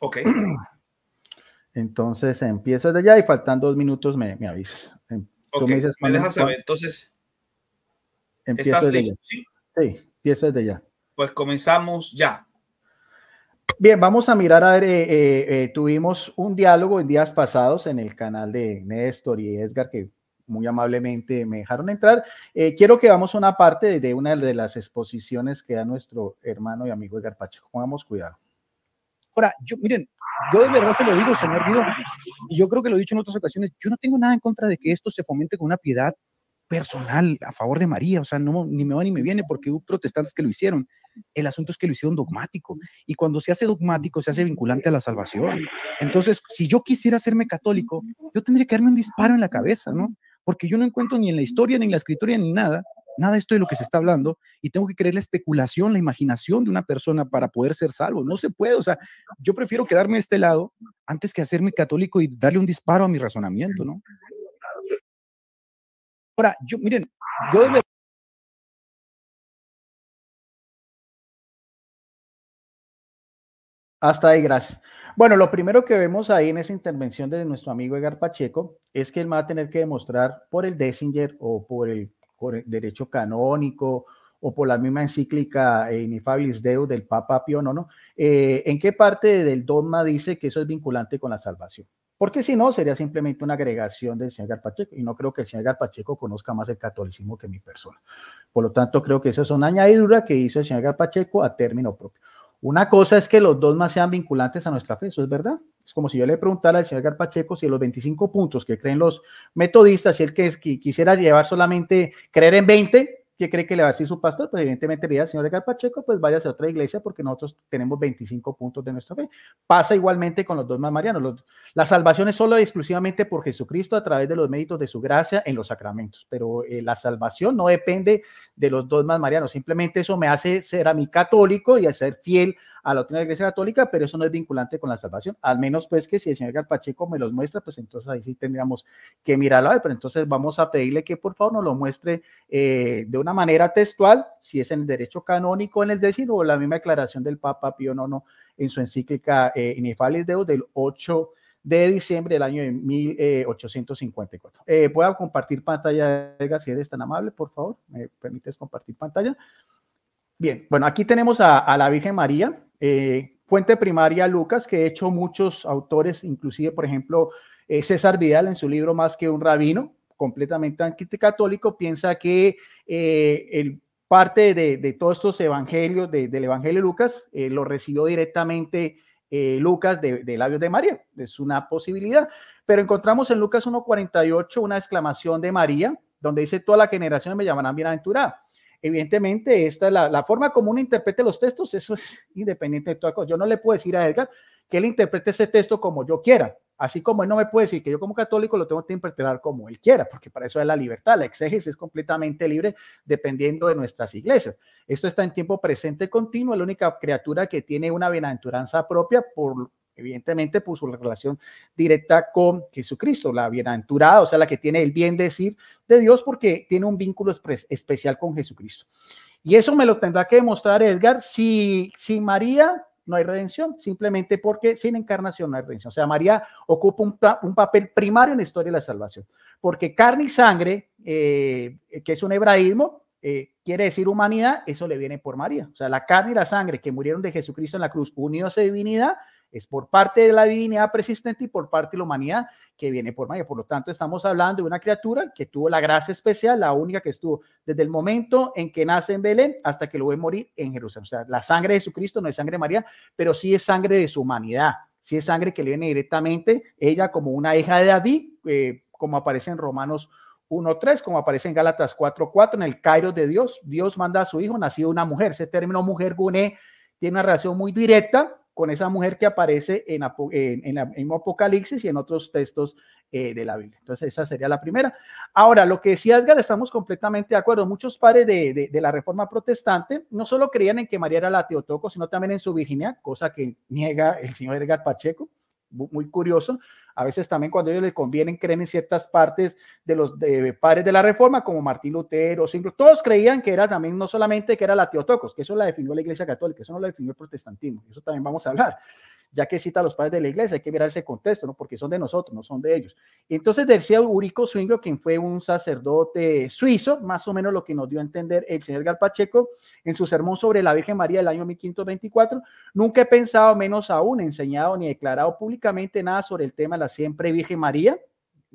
Speaker 1: Ok.
Speaker 3: Entonces empiezo desde allá y faltan dos minutos me, avisas. Em, tú me, dices, dejas saber, entonces. Empiezo ¿Estás listo? ¿Sí? empiezo desde ya.
Speaker 1: Pues comenzamos ya.
Speaker 3: Bien, vamos a mirar, a ver, eh, eh, eh, tuvimos un diálogo en días pasados en el canal de Néstor y Edgar que muy amablemente me dejaron entrar. quiero que vamos a una parte de, una de las exposiciones que da nuestro hermano y amigo Edgar Pacheco. Pongamos cuidado.
Speaker 2: Ahora, yo, miren, yo de verdad se lo digo, señor Guido, y yo creo que lo he dicho en otras ocasiones, yo no tengo nada en contra de que esto se fomente con una piedad personal a favor de María, o sea, no, ni me va ni me viene porque hubo protestantes que lo hicieron. El asunto es que lo hicieron dogmático y cuando se hace dogmático se hace vinculante a la salvación. Entonces, si yo quisiera hacerme católico, yo tendría que darme un disparo en la cabeza, ¿no? Porque yo no encuentro ni en la historia, ni en la escritura, ni nada Nada de esto de lo que se está hablando y tengo que creer la especulación, la imaginación de una persona para poder ser salvo. No se puede, o sea, yo prefiero quedarme de este lado antes que hacerme católico y darle un disparo a mi
Speaker 1: razonamiento, ¿no? Ahora, yo, miren, yo de
Speaker 3: Hasta ahí, gracias. Bueno, lo primero que vemos ahí en esa intervención de nuestro amigo Edgar Pacheco es que él va a tener que demostrar por el Dessinger o por el por el derecho canónico o por la misma encíclica eh, Inefabilis Deus del Papa Pío no, eh, ¿en qué parte del dogma dice que eso es vinculante con la salvación? Porque si no, sería simplemente una agregación del señor Garpacheco, y no creo que el señor Garpacheco conozca más el catolicismo que mi persona. Por lo tanto, creo que esa es una añadidura que hizo el señor Garpacheco a término propio. Una cosa es que los dogmas sean vinculantes a nuestra fe, eso es verdad, es como si yo le preguntara al señor Garpacheco si los 25 puntos que creen los metodistas, si el que, quisiera llevar solamente, creer en 20, que cree que le va a decir su pastor? Pues evidentemente le diría al señor Garpacheco, pues vaya a otra iglesia porque nosotros tenemos 25 puntos de nuestra fe. Pasa igualmente con los dos más marianos. la salvación es solo y exclusivamente por Jesucristo a través de los méritos de su gracia en los sacramentos, pero eh, la salvación no depende de los dos más marianos. Simplemente eso me hace ser a mí católico y a ser fiel a la doctrina la Iglesia Católica, pero eso no es vinculante con la salvación, al menos pues que si el señor Galpacheco me los muestra, pues entonces ahí sí tendríamos que mirarlo, pero entonces vamos a pedirle que por favor nos lo muestre eh, de una manera textual, si es en el derecho canónico, en el décimo, o la misma declaración del Papa Pío IX en su encíclica eh, Inifalis Deus del 8 de diciembre del año 1854. Eh, eh ¿Puedo compartir pantalla, Edgar, si eres tan amable, por favor? ¿Me permites compartir pantalla? Bien, bueno, aquí tenemos a, la Virgen María, eh, fuente primaria Lucas, que de hecho muchos autores, inclusive, por ejemplo, eh, César Vidal en su libro Más que un rabino, completamente anticatólico, piensa que eh, el, parte de, todos estos evangelios, del Evangelio de Lucas, lo recibió directamente Lucas de, labios de María. Es una posibilidad. Pero encontramos en Lucas 1.48 una exclamación de María, donde dice, toda la generación me llamarán bienaventurada Evidentemente, esta la, la forma como uno interprete los textos, eso es independiente de toda cosa. Yo no le puedo decir a Edgar que él interprete ese texto como yo quiera. Así como él no me puede decir que yo como católico lo tengo que interpretar como él quiera, porque para eso es la libertad, la exégesis es completamente libre dependiendo de nuestras iglesias. Esto está en tiempo presente continuo, la única criatura que tiene una bienaventuranza propia por, Evidentemente, puso la relación directa con Jesucristo, la bienaventurada, o sea, la que tiene el bien decir de Dios porque tiene un vínculo especial con Jesucristo. Y eso me lo tendrá que demostrar Edgar. Si, si María no hay redención, simplemente porque sin encarnación no hay redención. O sea, María ocupa un, papel primario en la historia de la salvación, porque carne y sangre, eh, que es un hebraísmo, eh, quiere decir humanidad, eso le viene por María. O sea, la carne y la sangre que murieron de Jesucristo en la cruz, unidos a divinidad, es por parte de la divinidad persistente y por parte de la humanidad que viene por María. Por lo tanto, estamos hablando de una criatura que tuvo la gracia especial, la única que estuvo desde el momento en que nace en Belén hasta que lo ve morir en Jerusalén. O sea, la sangre de Jesucristo no es sangre de María, pero sí es sangre de su humanidad. Sí es sangre que le viene directamente ella como una hija de David, eh, como aparece en Romanos 1.3, como aparece en Gálatas 4.4, en el Cairo de Dios, Dios manda a su hijo nacido una mujer. Ese término mujer gune tiene una relación muy directa con esa mujer que aparece en, en, Apocalipsis y en otros textos eh, de la Biblia. Entonces, esa sería la primera. Ahora, lo que decía Edgar, estamos completamente de acuerdo. Muchos padres de, de, la Reforma Protestante no solo creían en que María era la Teotoco, sino también en su virginidad, cosa que niega el señor Edgar Pacheco muy curioso. A veces también cuando ellos les convienen creen en ciertas partes de los de padres de la reforma, como Martín Lutero, todos creían que era también no solamente que era la teotocos, que eso la definió la Iglesia Católica, eso no la definió el protestantismo, eso también vamos a hablar ya que cita a los padres de la iglesia, hay que mirar ese contexto, ¿no? Porque son de nosotros, no son de ellos. Entonces decía Urico Zwinglio, quien fue un sacerdote suizo, más o menos lo que nos dio a entender el señor Galpacheco en su sermón sobre la Virgen María del año 1524, nunca he pensado menos aún enseñado ni declarado públicamente nada sobre el tema de la siempre Virgen María,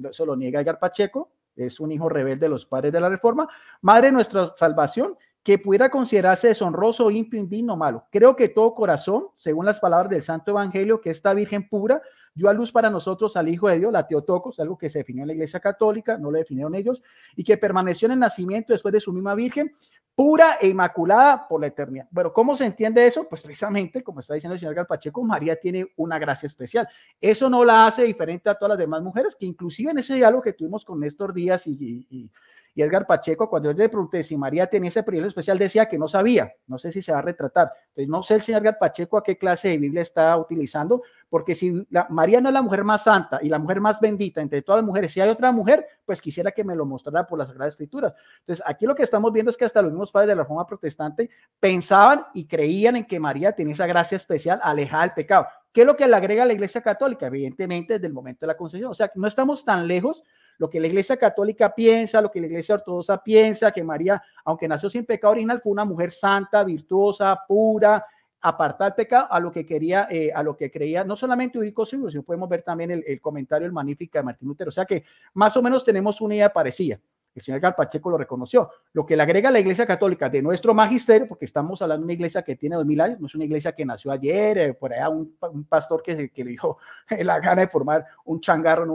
Speaker 3: eso lo niega el es un hijo rebelde de los padres de la Reforma, madre nuestra salvación que pudiera considerarse deshonroso, impio, indigno, malo. Creo que todo corazón, según las palabras del Santo Evangelio, que esta Virgen pura dio a luz para nosotros al Hijo de Dios, la Teotocos, algo que se definió en la Iglesia Católica, no lo definieron ellos, y que permaneció en el nacimiento después de su misma Virgen, pura e inmaculada por la eternidad. Bueno, ¿cómo se entiende eso? Pues precisamente, como está diciendo el señor Galpacheco, María tiene una gracia especial. Eso no la hace diferente a todas las demás mujeres, que inclusive en ese diálogo que tuvimos con Néstor Díaz y y Edgar Pacheco, cuando yo le pregunté si María tenía ese privilegio especial, decía que no sabía. No sé si se va a retratar. Entonces, no sé el señor Edgar Pacheco a qué clase de Biblia está utilizando, porque si la, María no es la mujer más santa y la mujer más bendita entre todas las mujeres, si hay otra mujer, pues quisiera que me lo mostrara por la Sagrada Escritura. Entonces, aquí lo que estamos viendo es que hasta los mismos padres de la Reforma Protestante pensaban y creían en que María tenía esa gracia especial alejada del pecado. que es lo que le agrega a la Iglesia Católica? Evidentemente, desde el momento de la concesión. O sea, no estamos tan lejos lo que la iglesia católica piensa, lo que la iglesia ortodoxa piensa, que María, aunque nació sin pecado original, fue una mujer santa, virtuosa, pura, apartar del pecado a lo que quería, eh, a lo que creía, no solamente Urico sino podemos ver también el, el comentario, el magnífico de Martín Lutero. O sea que más o menos tenemos una idea parecida. El señor Garpacheco lo reconoció. Lo que le agrega la Iglesia Católica de nuestro magisterio, porque estamos hablando de una iglesia que tiene 2000 años, no es una iglesia que nació ayer, eh, por allá un, pastor que, le dio la gana de formar un changarro en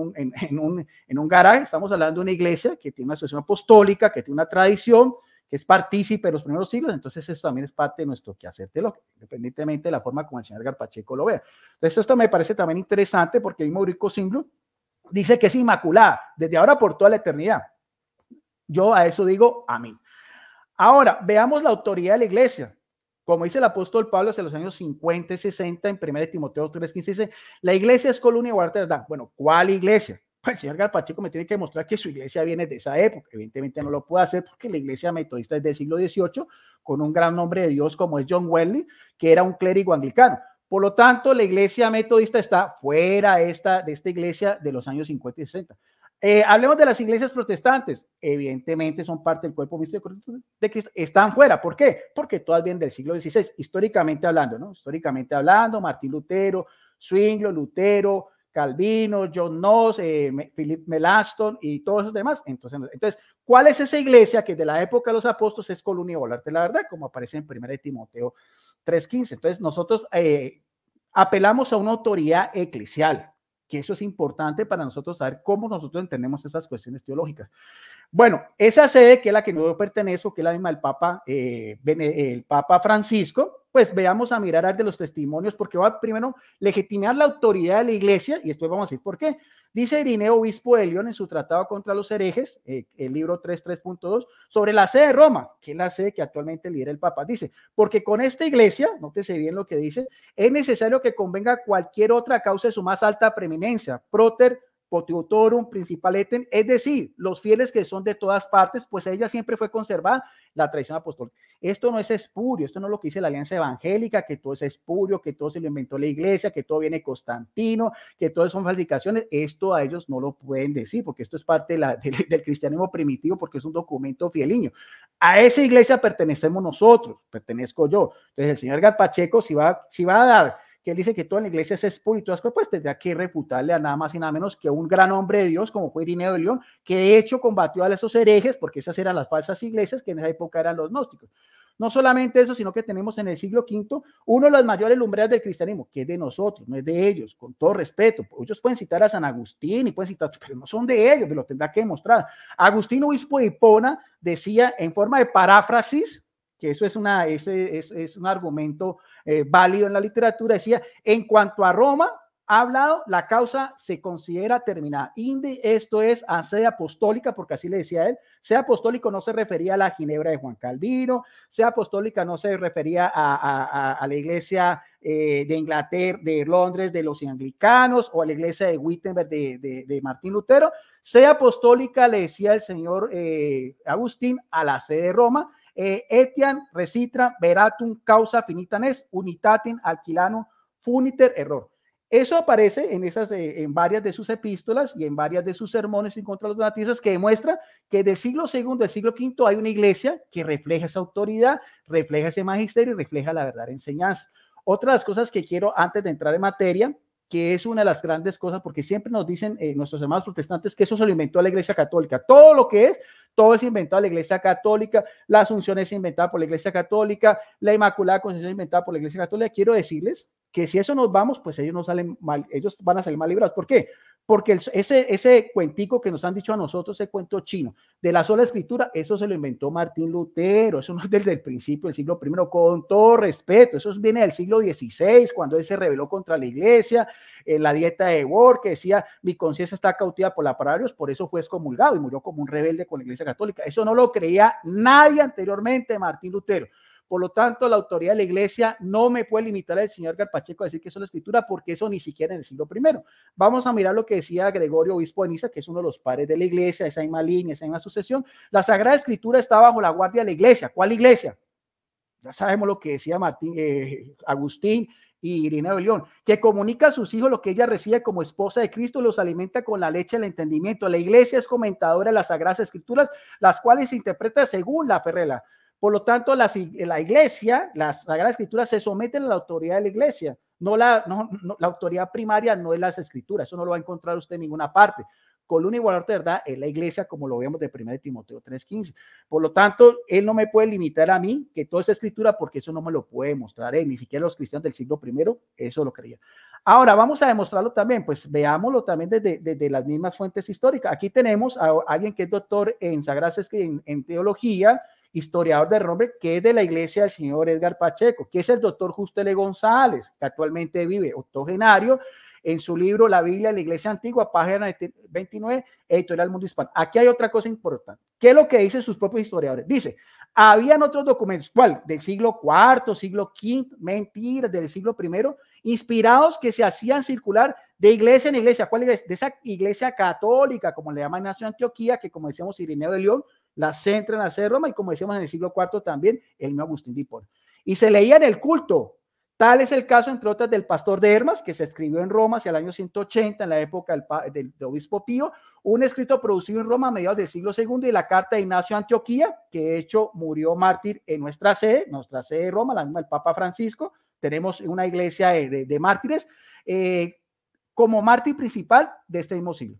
Speaker 3: un, en, un, garaje. Estamos hablando de una iglesia que tiene una asociación apostólica, que tiene una tradición, que es partícipe de los primeros siglos, entonces esto también es parte de nuestro quehacer teológico, independientemente de la forma como el señor Garpacheco lo vea. Entonces esto me parece también interesante porque el mismo Rico Simblo dice que es inmaculada desde ahora por toda la eternidad. Yo a eso digo a mí. Ahora, veamos la autoridad de la iglesia. Como dice el apóstol Pablo hace los años 50 y 60 en 1 Timoteo 3:15 dice, la iglesia es colonia y guarda Bueno, ¿cuál iglesia? Pues, el señor Garpacheco me tiene que mostrar que su iglesia viene de esa época. Evidentemente no lo puede hacer porque la iglesia metodista es del siglo 18 con un gran nombre de Dios como es John Wesley, que era un clérigo anglicano. Por lo tanto, la iglesia metodista está fuera esta, de esta iglesia de los años 50 y 60. Eh, hablemos de las iglesias protestantes. Evidentemente son parte del cuerpo místico de Cristo. Están fuera. ¿Por qué? Porque todas vienen del siglo XVI, históricamente hablando, ¿no? Históricamente hablando, Martín Lutero, Zwinglio, Lutero, Calvino, John Knox, eh, Philip Melaston y todos los demás. Entonces, entonces, ¿cuál es esa iglesia que de la época de los apóstoles es colonia volarte la verdad? Como aparece en 1 Timoteo 3.15. Entonces, nosotros eh, apelamos a una autoridad eclesial que eso es importante para nosotros saber cómo nosotros entendemos esas cuestiones teológicas. Bueno, esa sede, que es la que yo pertenezco, que es la misma del Papa, eh, el Papa Francisco, pues veamos a mirar de los testimonios, porque va primero legitimar la autoridad de la iglesia, y después vamos a decir por qué. Dice Irineo, obispo de León, en su tratado contra los herejes, eh, el libro 3.3.2, sobre la sede de Roma, que es la sede que actualmente lidera el Papa. Dice, porque con esta iglesia, nótese bien lo que dice, es necesario que convenga cualquier otra causa de su más alta preeminencia, próter principal eten es decir, los fieles que son de todas partes, pues ella siempre fue conservada la tradición apostólica. Esto no es espurio, esto no es lo que dice la Alianza Evangélica, que todo es espurio, que todo se lo inventó la iglesia, que todo viene Constantino, que todo son falsificaciones. Esto a ellos no lo pueden decir, porque esto es parte la, del cristianismo primitivo, porque es un documento fieliño. A esa iglesia pertenecemos nosotros, pertenezco yo. Entonces el señor Galpacheco, si va, si va a dar que él dice que toda la iglesia es espíritu, pues tendría que refutarle a nada más y nada menos que a un gran hombre de Dios como fue Irineo de León, que de hecho combatió a esos herejes, porque esas eran las falsas iglesias que en esa época eran los gnósticos. No solamente eso, sino que tenemos en el siglo V uno de los mayores lumbreras del cristianismo, que es de nosotros, no es de ellos, con todo respeto. Ellos pueden citar a San Agustín y pueden citar, pero no son de ellos, me lo tendrá que demostrar. Agustín, obispo de Hipona, decía en forma de paráfrasis, que eso es, una, es, un argumento eh, válido en la literatura, decía, en cuanto a Roma, ha hablado, la causa se considera terminada. Inde, esto es a sede apostólica, porque así le decía él, sea apostólica no se refería a la Ginebra de Juan Calvino, sea apostólica no se refería a, la iglesia eh, de Inglaterra, de Londres, de los anglicanos, o a la iglesia de Wittenberg de, Martín Lutero, sea apostólica, le decía el señor eh, Agustín, a la sede de Roma, eh, Etian, recitra veratum causa finitanes Unitatin, Alquilano, funiter error. Eso aparece en, esas, eh, en varias de sus epístolas y en varias de sus sermones en contra de los donatistas que demuestra que del siglo segundo al siglo quinto hay una iglesia que refleja esa autoridad, refleja ese magisterio y refleja la verdadera enseñanza. Otras cosas que quiero antes de entrar en materia que es una de las grandes cosas, porque siempre nos dicen eh, nuestros hermanos protestantes que eso se lo inventó la Iglesia Católica. Todo lo que es, todo es inventado la Iglesia Católica, la Asunción es inventada por la Iglesia Católica, la Inmaculada Concepción es inventada por la Iglesia Católica. Quiero decirles que si eso nos vamos, pues ellos no salen mal, ellos van a salir mal librados. ¿Por qué? Porque ese, ese cuentico que nos han dicho a nosotros, ese cuento chino de la sola escritura, eso se lo inventó Martín Lutero, eso no es desde el principio del siglo I, con todo respeto, eso viene del siglo XVI, cuando él se rebeló contra la iglesia, en eh, la dieta de Ward, que decía, mi conciencia está cautiva por la palabra Dios, por eso fue excomulgado y murió como un rebelde con la iglesia católica. Eso no lo creía nadie anteriormente, Martín Lutero. Por lo tanto, la autoridad de la iglesia no me puede limitar el señor Garpacheco a decir que eso es la escritura, porque eso ni siquiera en el siglo primero. Vamos a mirar lo que decía Gregorio, obispo de Niza, que es uno de los padres de la iglesia, esa misma línea, esa misma sucesión. La Sagrada Escritura está bajo la guardia de la iglesia. ¿Cuál iglesia? Ya sabemos lo que decía Martín, eh, Agustín, y Irina de León, que comunica a sus hijos lo que ella recibe como esposa de Cristo, los alimenta con la leche del entendimiento. La iglesia es comentadora de las sagradas escrituras, las cuales se interpreta según la ferrela, por lo tanto, la, iglesia, las Sagrada Escritura se someten a la autoridad de la iglesia. No la, no, la autoridad primaria no es las escrituras, eso no lo va a encontrar usted en ninguna parte. Columna y valor de verdad es la iglesia, como lo vemos de 1 Timoteo 3.15. Por lo tanto, él no me puede limitar a mí que toda esa escritura, porque eso no me lo puede mostrar él, ni siquiera los cristianos del siglo primero, eso lo creía. Ahora, vamos a demostrarlo también, pues veámoslo también desde, las mismas fuentes históricas. Aquí tenemos a alguien que es doctor en Sagradas escrituras en Teología, historiador de renombre, que es de la iglesia del señor Edgar Pacheco, que es el doctor Justo González, que actualmente vive octogenario, en su libro La Biblia de la Iglesia Antigua, página 29, editorial Mundo Hispano. Aquí hay otra cosa importante. ¿Qué es lo que dicen sus propios historiadores? Dice, habían otros documentos, ¿cuál? Del siglo IV, siglo V, mentiras, del siglo I, inspirados que se hacían circular de iglesia en iglesia. ¿Cuál es De esa iglesia católica, como le llaman Nación Antioquía, que como decíamos Irineo de León, en la sede de Roma y como decíamos en el siglo IV también, el mismo Agustín de Y se leía en el culto. Tal es el caso, entre otras, del pastor de Hermas, que se escribió en Roma hacia el año 180, en la época del, obispo Pío, un escrito producido en Roma a mediados del siglo II y la carta de Ignacio Antioquía, que de hecho murió mártir en nuestra sede, nuestra sede de Roma, la misma del Papa Francisco. Tenemos una iglesia de, mártires. Eh, como mártir principal de este mismo siglo.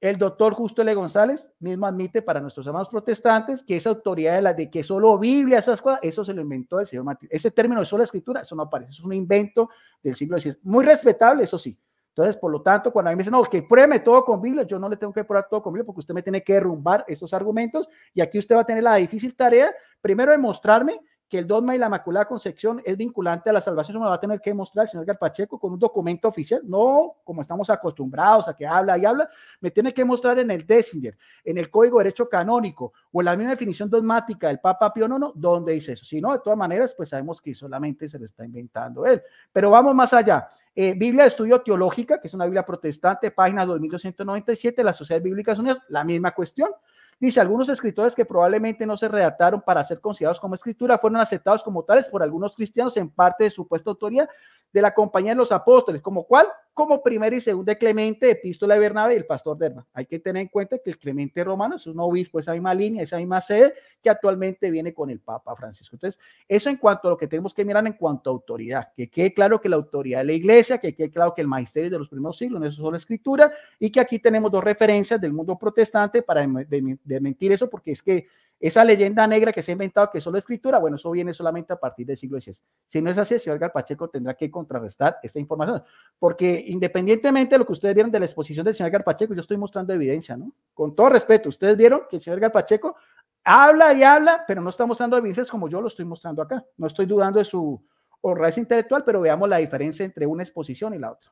Speaker 3: El doctor Justo L. González mismo admite para nuestros amados protestantes que esa autoridad de la de que solo Biblia, esas cosas, eso se lo inventó el señor Martín. Ese término de sola escritura, eso no aparece, es un invento del siglo XVI. Muy respetable, eso sí. Entonces, por lo tanto, cuando a mí me dicen, no, que pruebe todo con Biblia, yo no le tengo que probar todo con Biblia porque usted me tiene que derrumbar esos argumentos y aquí usted va a tener la difícil tarea, primero, de mostrarme que el dogma y la Inmaculada Concepción es vinculante a la salvación, eso me va a tener que mostrar el señor Garpacheco con un documento oficial, no como estamos acostumbrados a que habla y habla, me tiene que mostrar en el Dessinger, en el Código de Derecho Canónico o en la misma definición dogmática del Papa Pío no donde dice eso. Si no, de todas maneras, pues sabemos que solamente se lo está inventando él. Pero vamos más allá. Eh, Biblia de Estudio Teológica, que es una Biblia protestante, página 2297, Bíblica Sociedad Bíblica Unidas, la misma cuestión. Dice, algunos escritores que probablemente no se redactaron para ser considerados como escritura fueron aceptados como tales por algunos cristianos en parte de supuesta autoría de la compañía de los apóstoles, como cuál? como primera y segunda de Clemente, Epístola de Bernabé y el pastor de Hay que tener en cuenta que el Clemente romano es un obispo, esa misma línea, esa misma sede que actualmente viene con el Papa Francisco. Entonces, eso en cuanto a lo que tenemos que mirar en cuanto a autoridad, que quede claro que la autoridad de la iglesia, que quede claro que el magisterio de los primeros siglos, no es solo escritura, y que aquí tenemos dos referencias del mundo protestante para desmentir eso, porque es que esa leyenda negra que se ha inventado que es solo escritura, bueno, eso viene solamente a partir del siglo XVI. Si no es así, el señor Garpacheco tendrá que contrarrestar esta información, porque independientemente de lo que ustedes vieron de la exposición del señor Garpacheco, yo estoy mostrando evidencia, ¿no? Con todo respeto, ustedes vieron que el señor Garpacheco habla y habla, pero no está mostrando evidencias como yo lo estoy mostrando acá. No estoy dudando de su honradez intelectual, pero veamos la diferencia entre una exposición y la otra.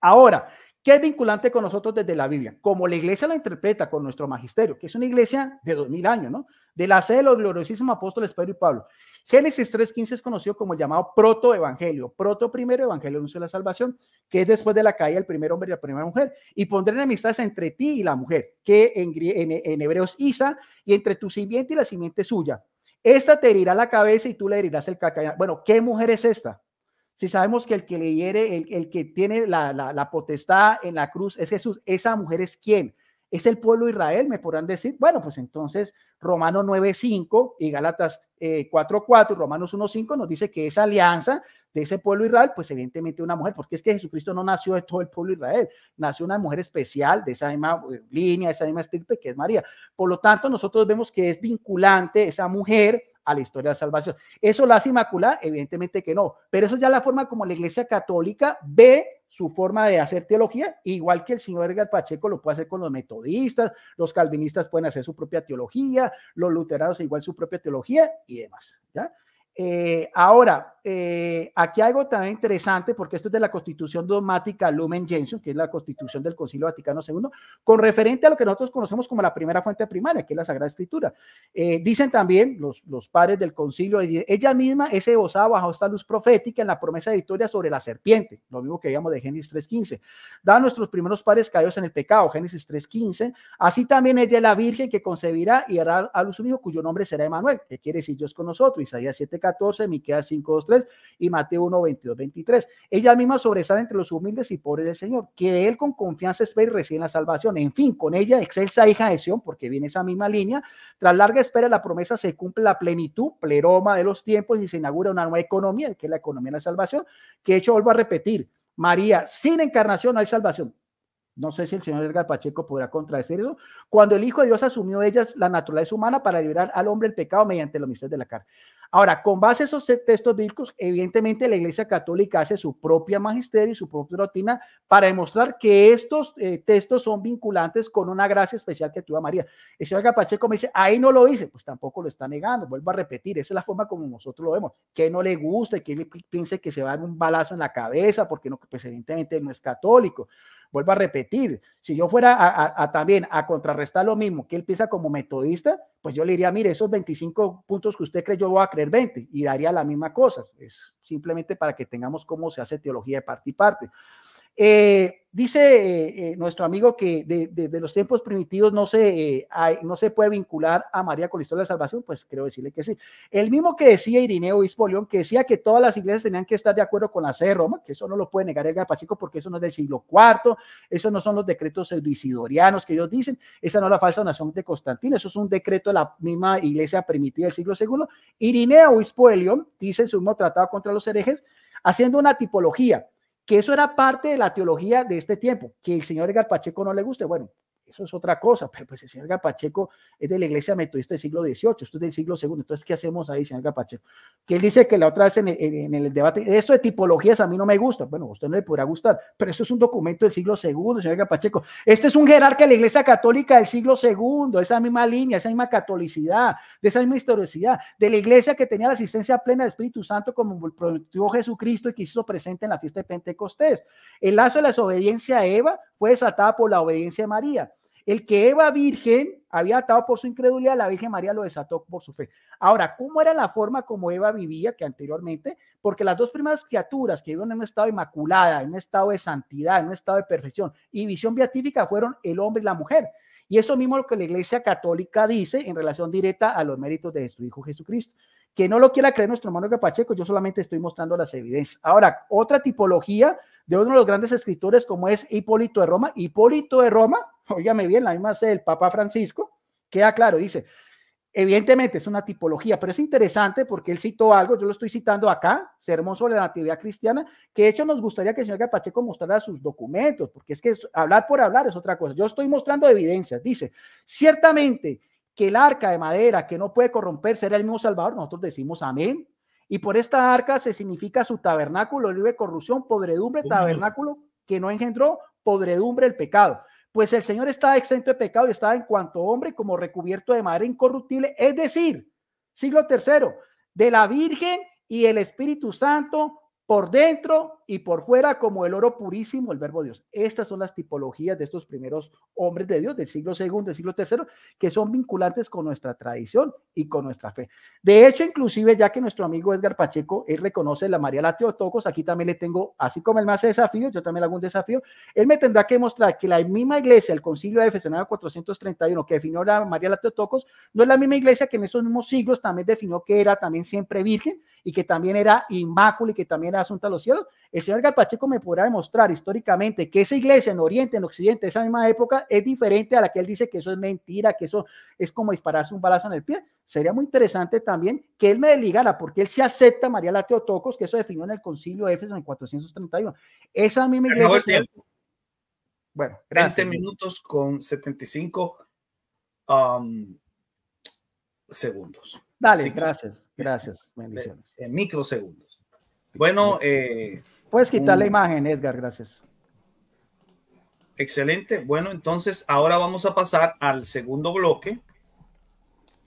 Speaker 3: Ahora, ¿Qué es vinculante con nosotros desde la Biblia, como la iglesia la interpreta con nuestro magisterio, que es una iglesia de 2000 años, ¿no? De la sede de los gloriosísimos apóstoles Pedro y Pablo. Génesis 3.15 es conocido como el llamado Proto-Evangelio. proto primero evangelio anuncio de la salvación, que es después de la caída del primer hombre y la primera mujer, y pondré enemistad entre ti y la mujer, que en, hebreos Isa, y entre tu simiente y la simiente suya. Esta te herirá la cabeza y tú le herirás el cacaña. Bueno, ¿qué mujer es esta? si sabemos que el que le hiere, el, que tiene la, potestad en la cruz es Jesús, esa mujer es quién? Es el pueblo Israel, me podrán decir. Bueno, pues entonces Romanos 9.5 y Gálatas 4.4 eh, y Romanos 1.5 nos dice que esa alianza de ese pueblo Israel, pues evidentemente una mujer, porque es que Jesucristo no nació de todo el pueblo Israel, nació una mujer especial de esa misma eh, línea, de esa misma estirpe que es María. Por lo tanto, nosotros vemos que es vinculante esa mujer a la historia de la salvación. ¿Eso la hace inmaculada? Evidentemente que no, pero eso es ya la forma como la Iglesia Católica ve su forma de hacer teología, igual que el señor Edgar Pacheco lo puede hacer con los metodistas, los calvinistas pueden hacer su propia teología, los luteranos igual su propia teología y demás, ¿ya? Eh, ahora, eh, aquí algo también interesante, porque esto es de la constitución dogmática Lumen Gentium, que es la constitución del Concilio Vaticano II, con referente a lo que nosotros conocemos como la primera fuente primaria, que es la Sagrada Escritura. Eh, dicen también los, los padres del concilio, ella misma es esbozada bajo esta luz profética en la promesa de victoria sobre la serpiente, lo mismo que veíamos de Génesis 3.15. Da a nuestros primeros padres caídos en el pecado, Génesis 3.15. Así también ella es la Virgen que concebirá y hará a luz un hijo cuyo nombre será Emanuel, que quiere decir Dios con nosotros, Isaías 7.14. 14, Miqueas 5, 2, 3 y Mateo 1, 22, 23. Ella misma sobresale entre los humildes y pobres del Señor, que de él con confianza espera y recibe la salvación. En fin, con ella, excelsa hija de Sion porque viene esa misma línea, tras larga espera la promesa se cumple la plenitud, pleroma de los tiempos y se inaugura una nueva economía, que es la economía de la salvación, que de hecho vuelvo a repetir, María, sin encarnación no hay salvación. No sé si el señor Edgar Pacheco podrá contradecir eso. Cuando el Hijo de Dios asumió ellas la naturaleza humana para liberar al hombre del pecado mediante los misterios de la carne. Ahora, con base a esos textos bíblicos, evidentemente la Iglesia Católica hace su propia magisterio y su propia rotina para demostrar que estos eh, textos son vinculantes con una gracia especial que tuvo María. El señor Capacheco me dice, ahí no lo dice, pues tampoco lo está negando, vuelvo a repetir, esa es la forma como nosotros lo vemos, que no le guste, que piense que se va a dar un balazo en la cabeza, porque no, pues evidentemente no es católico. Vuelvo a repetir, si yo fuera a, también a contrarrestar lo mismo que él piensa como metodista, pues yo le diría, mire, esos 25 puntos que usted cree, yo voy a creer 20 y daría la misma cosa. Es simplemente para que tengamos cómo se hace teología de parte y parte. Eh, dice eh, eh, nuestro amigo que de, los tiempos primitivos no se, no se puede vincular a María con la historia de la salvación, pues creo decirle que sí. El mismo que decía Irineo Ispolión, que decía que todas las iglesias tenían que estar de acuerdo con la sede Roma, que eso no lo puede negar el Gapachico porque eso no es del siglo IV, eso no son los decretos pseudoisidorianos que ellos dicen, esa no es la falsa nación de Constantino, eso es un decreto de la misma iglesia primitiva del siglo II. Irineo León, dice en su mismo tratado contra los herejes, haciendo una tipología que eso era parte de la teología de este tiempo, que el señor Edgar Pacheco no le guste, bueno, eso es otra cosa, pero pues el señor Gapacheco es de la iglesia metodista del siglo XVIII, esto es del siglo II. Entonces, ¿qué hacemos ahí, señor Gapacheco? Que él dice que la otra vez en el, debate, esto de tipologías a mí no me gusta. Bueno, a usted no le podrá gustar, pero esto es un documento del siglo II, señor Gapacheco. Este es un jerarca de la iglesia católica del siglo II, esa misma línea, esa misma catolicidad, de esa misma historicidad, de la iglesia que tenía la asistencia plena del Espíritu Santo como prometió Jesucristo y que hizo presente en la fiesta de Pentecostés. El lazo de la desobediencia a Eva fue desatada por la obediencia de María. El que Eva Virgen había atado por su incredulidad, la Virgen María lo desató por su fe. Ahora, ¿cómo era la forma como Eva vivía que anteriormente? Porque las dos primeras criaturas que vivían en un estado inmaculada, en un estado de santidad, en un estado de perfección y visión beatífica fueron el hombre y la mujer. Y eso mismo lo que la Iglesia Católica dice en relación directa a los méritos de su Hijo Jesucristo. Que no lo quiera creer nuestro hermano Pacheco, yo solamente estoy mostrando las evidencias. Ahora, otra tipología de uno de los grandes escritores como es Hipólito de Roma. Hipólito de Roma óyame bien, la misma el Papa Francisco, queda claro, dice, evidentemente es una tipología, pero es interesante porque él citó algo, yo lo estoy citando acá, Sermón sobre la Natividad Cristiana, que de hecho nos gustaría que el señor Capacheco mostrara sus documentos, porque es que hablar por hablar es otra cosa. Yo estoy mostrando evidencias, dice, ciertamente que el arca de madera que no puede corromperse era el mismo Salvador, nosotros decimos amén. Y por esta arca se significa su tabernáculo libre de corrupción, podredumbre, tabernáculo que no engendró podredumbre el pecado pues el Señor está exento de pecado y estaba en cuanto hombre como recubierto de madera incorruptible, es decir, siglo tercero, de la Virgen y el Espíritu Santo por dentro y por fuera como el oro purísimo, el verbo Dios. Estas son las tipologías de estos primeros hombres de Dios del siglo II, del siglo III, que son vinculantes con nuestra tradición y con nuestra fe. De hecho, inclusive, ya que nuestro amigo Edgar Pacheco, él reconoce la María la Tocos, aquí también le tengo, así como él más desafío, yo también le hago un desafío, él me tendrá que mostrar que la misma iglesia, el concilio de el 431, que definió la María la Tocos, no es la misma iglesia que en esos mismos siglos también definió que era también siempre virgen y que también era inmácula y que también era asunta a los cielos, el señor Galpacheco me podrá demostrar históricamente que esa iglesia en Oriente, en Occidente, esa misma época, es diferente a la que él dice que eso es mentira, que eso es como dispararse un balazo en el pie. Sería muy interesante también que él me deligara, porque él se acepta María la Tocos, que eso definió en el concilio de Éfeso en 431. Esa misma iglesia...
Speaker 1: Bueno, 20 minutos con 75 um, segundos. Dale, gracias, gracias. Bendiciones. En microsegundos. Bueno, eh, Puedes quitar la
Speaker 3: imagen, Edgar, gracias.
Speaker 1: Excelente. Bueno, entonces ahora vamos a pasar al segundo bloque.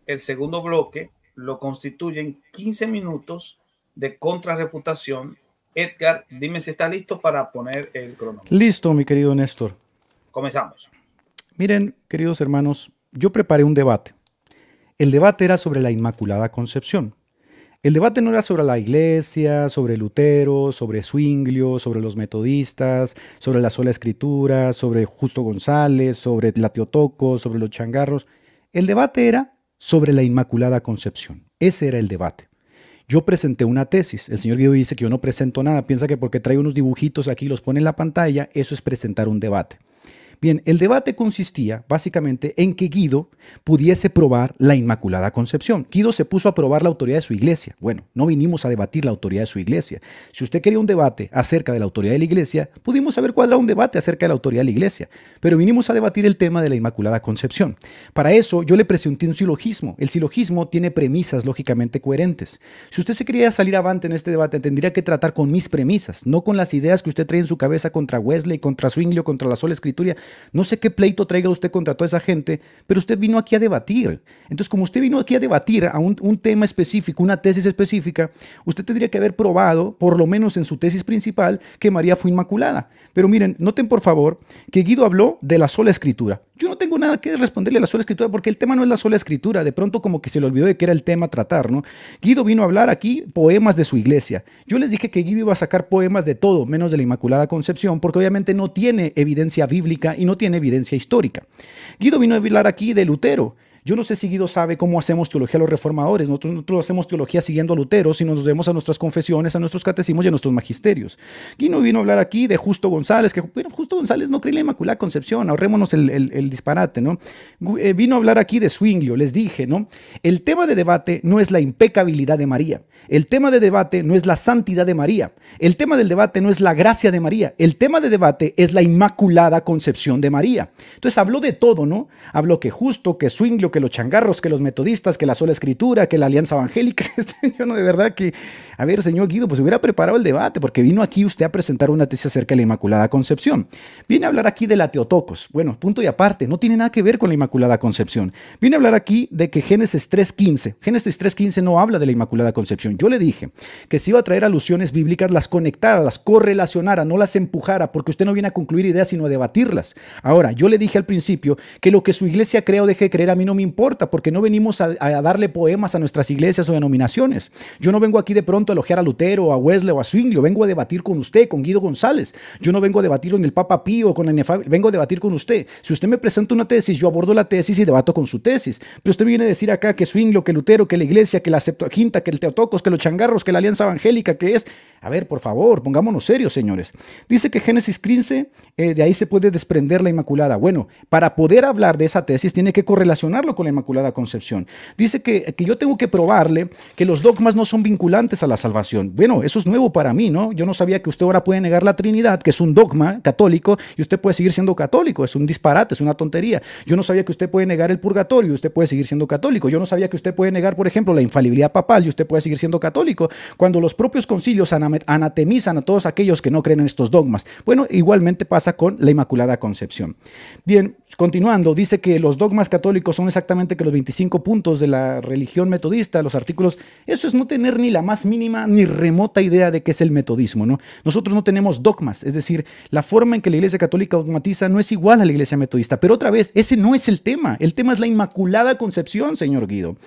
Speaker 1: El segundo bloque lo constituyen 15 minutos de contrarrefutación. Edgar, dime si está listo para poner el cronómetro.
Speaker 2: Listo, mi querido Néstor. Comenzamos. Miren, queridos hermanos, yo preparé un debate. El debate era sobre la Inmaculada Concepción. El debate no era sobre la iglesia, sobre Lutero, sobre Zwinglio, sobre los metodistas, sobre la sola escritura, sobre Justo González, sobre la sobre los changarros. El debate era sobre la Inmaculada Concepción. Ese era el debate. Yo presenté una tesis. El señor Guido dice que yo no presento nada. Piensa que porque trae unos dibujitos aquí y los pone en la pantalla, eso es presentar un debate. Bien, el debate consistía básicamente en que Guido pudiese probar la Inmaculada Concepción. Guido se puso a probar la autoridad de su iglesia. Bueno, no vinimos a debatir la autoridad de su iglesia. Si usted quería un debate acerca de la autoridad de la iglesia, pudimos haber cuadrado un debate acerca de la autoridad de la iglesia, pero vinimos a debatir el tema de la Inmaculada Concepción. Para eso yo le presenté un silogismo. El silogismo tiene premisas lógicamente coherentes. Si usted se quería salir avante en este debate, tendría que tratar con mis premisas, no con las ideas que usted trae en su cabeza contra Wesley, contra Swinglio, contra la sola escritura no sé qué pleito traiga usted contra toda esa gente, pero usted vino aquí a debatir. Entonces, como usted vino aquí a debatir a un, un tema específico, una tesis específica, usted tendría que haber probado, por lo menos en su tesis principal, que María fue inmaculada. Pero miren, noten por favor que Guido habló de la sola escritura. Yo no tengo nada que responderle a la sola escritura porque el tema no es la sola escritura. De pronto como que se le olvidó de que era el tema tratar, ¿no? Guido vino a hablar aquí poemas de su iglesia. Yo les dije que Guido iba a sacar poemas de todo, menos de la Inmaculada Concepción, porque obviamente no tiene evidencia bíblica y no tiene evidencia histórica. Guido vino a hablar aquí de Lutero, yo no sé si Guido sabe cómo hacemos teología los reformadores. Nosotros, nosotros hacemos teología siguiendo a Lutero, si nos vemos a nuestras confesiones, a nuestros catecismos y a nuestros magisterios. Guido vino a hablar aquí de Justo González, que Justo González no cree en la Inmaculada Concepción, ahorrémonos el, disparate, ¿no? Eh, vino a hablar aquí de Swinglio, les dije, ¿no? El tema de debate no es la impecabilidad de María. El tema de debate no es la santidad de María. El tema del debate no es la gracia de María. El tema de debate es la Inmaculada Concepción de María. Entonces habló de todo, ¿no? Habló que Justo, que Swinglio, que los changarros, que los metodistas, que la sola escritura, que la alianza evangélica. Este, yo no, de verdad que, a ver, señor Guido, pues hubiera preparado el debate, porque vino aquí usted a presentar una tesis acerca de la Inmaculada Concepción. Viene a hablar aquí de la Teotocos. Bueno, punto y aparte, no tiene nada que ver con la Inmaculada Concepción. Viene a hablar aquí de que Génesis 3.15, Génesis 3.15 no habla de la Inmaculada Concepción. Yo le dije que si iba a traer alusiones bíblicas, las conectara, las correlacionara, no las empujara, porque usted no viene a concluir ideas, sino a debatirlas. Ahora, yo le dije al principio que lo que su iglesia crea o deje de creer a mí no me importa porque no venimos a, darle poemas a nuestras iglesias o denominaciones. Yo no vengo aquí de pronto a elogiar a Lutero, a Wesley o a Zwinglio. Vengo a debatir con usted, con Guido González. Yo no vengo a debatir con el Papa Pío, con el Nefab... Vengo a debatir con usted. Si usted me presenta una tesis, yo abordo la tesis y debato con su tesis. Pero usted viene a decir acá que Zwinglio, que Lutero, que la iglesia, que la Septuaginta, que el Teotocos, que los changarros, que la Alianza Evangélica, que es... A ver, por favor, pongámonos serios, señores. Dice que Génesis 15, eh, de ahí se puede desprender la Inmaculada. Bueno, para poder hablar de esa tesis, tiene que correlacionarlo con la Inmaculada Concepción. Dice que, que yo tengo que probarle que los dogmas no son vinculantes a la salvación. Bueno, eso es nuevo para mí, ¿no? Yo no sabía que usted ahora puede negar la Trinidad, que es un dogma católico, y usted puede seguir siendo católico. Es un disparate, es una tontería. Yo no sabía que usted puede negar el purgatorio y usted puede seguir siendo católico. Yo no sabía que usted puede negar, por ejemplo, la infalibilidad papal y usted puede seguir siendo católico. Cuando los propios concilios anatemizan a todos aquellos que no creen en estos dogmas. Bueno, igualmente pasa con la Inmaculada Concepción. Bien, continuando, dice que los dogmas católicos son esa exactamente que los 25 puntos de la religión metodista, los artículos, eso es no tener ni la más mínima ni remota idea de qué es el metodismo, ¿no? Nosotros no tenemos dogmas, es decir, la forma en que la Iglesia Católica dogmatiza no es igual a la Iglesia metodista, pero otra vez, ese no es el tema, el tema es la Inmaculada Concepción, señor Guido.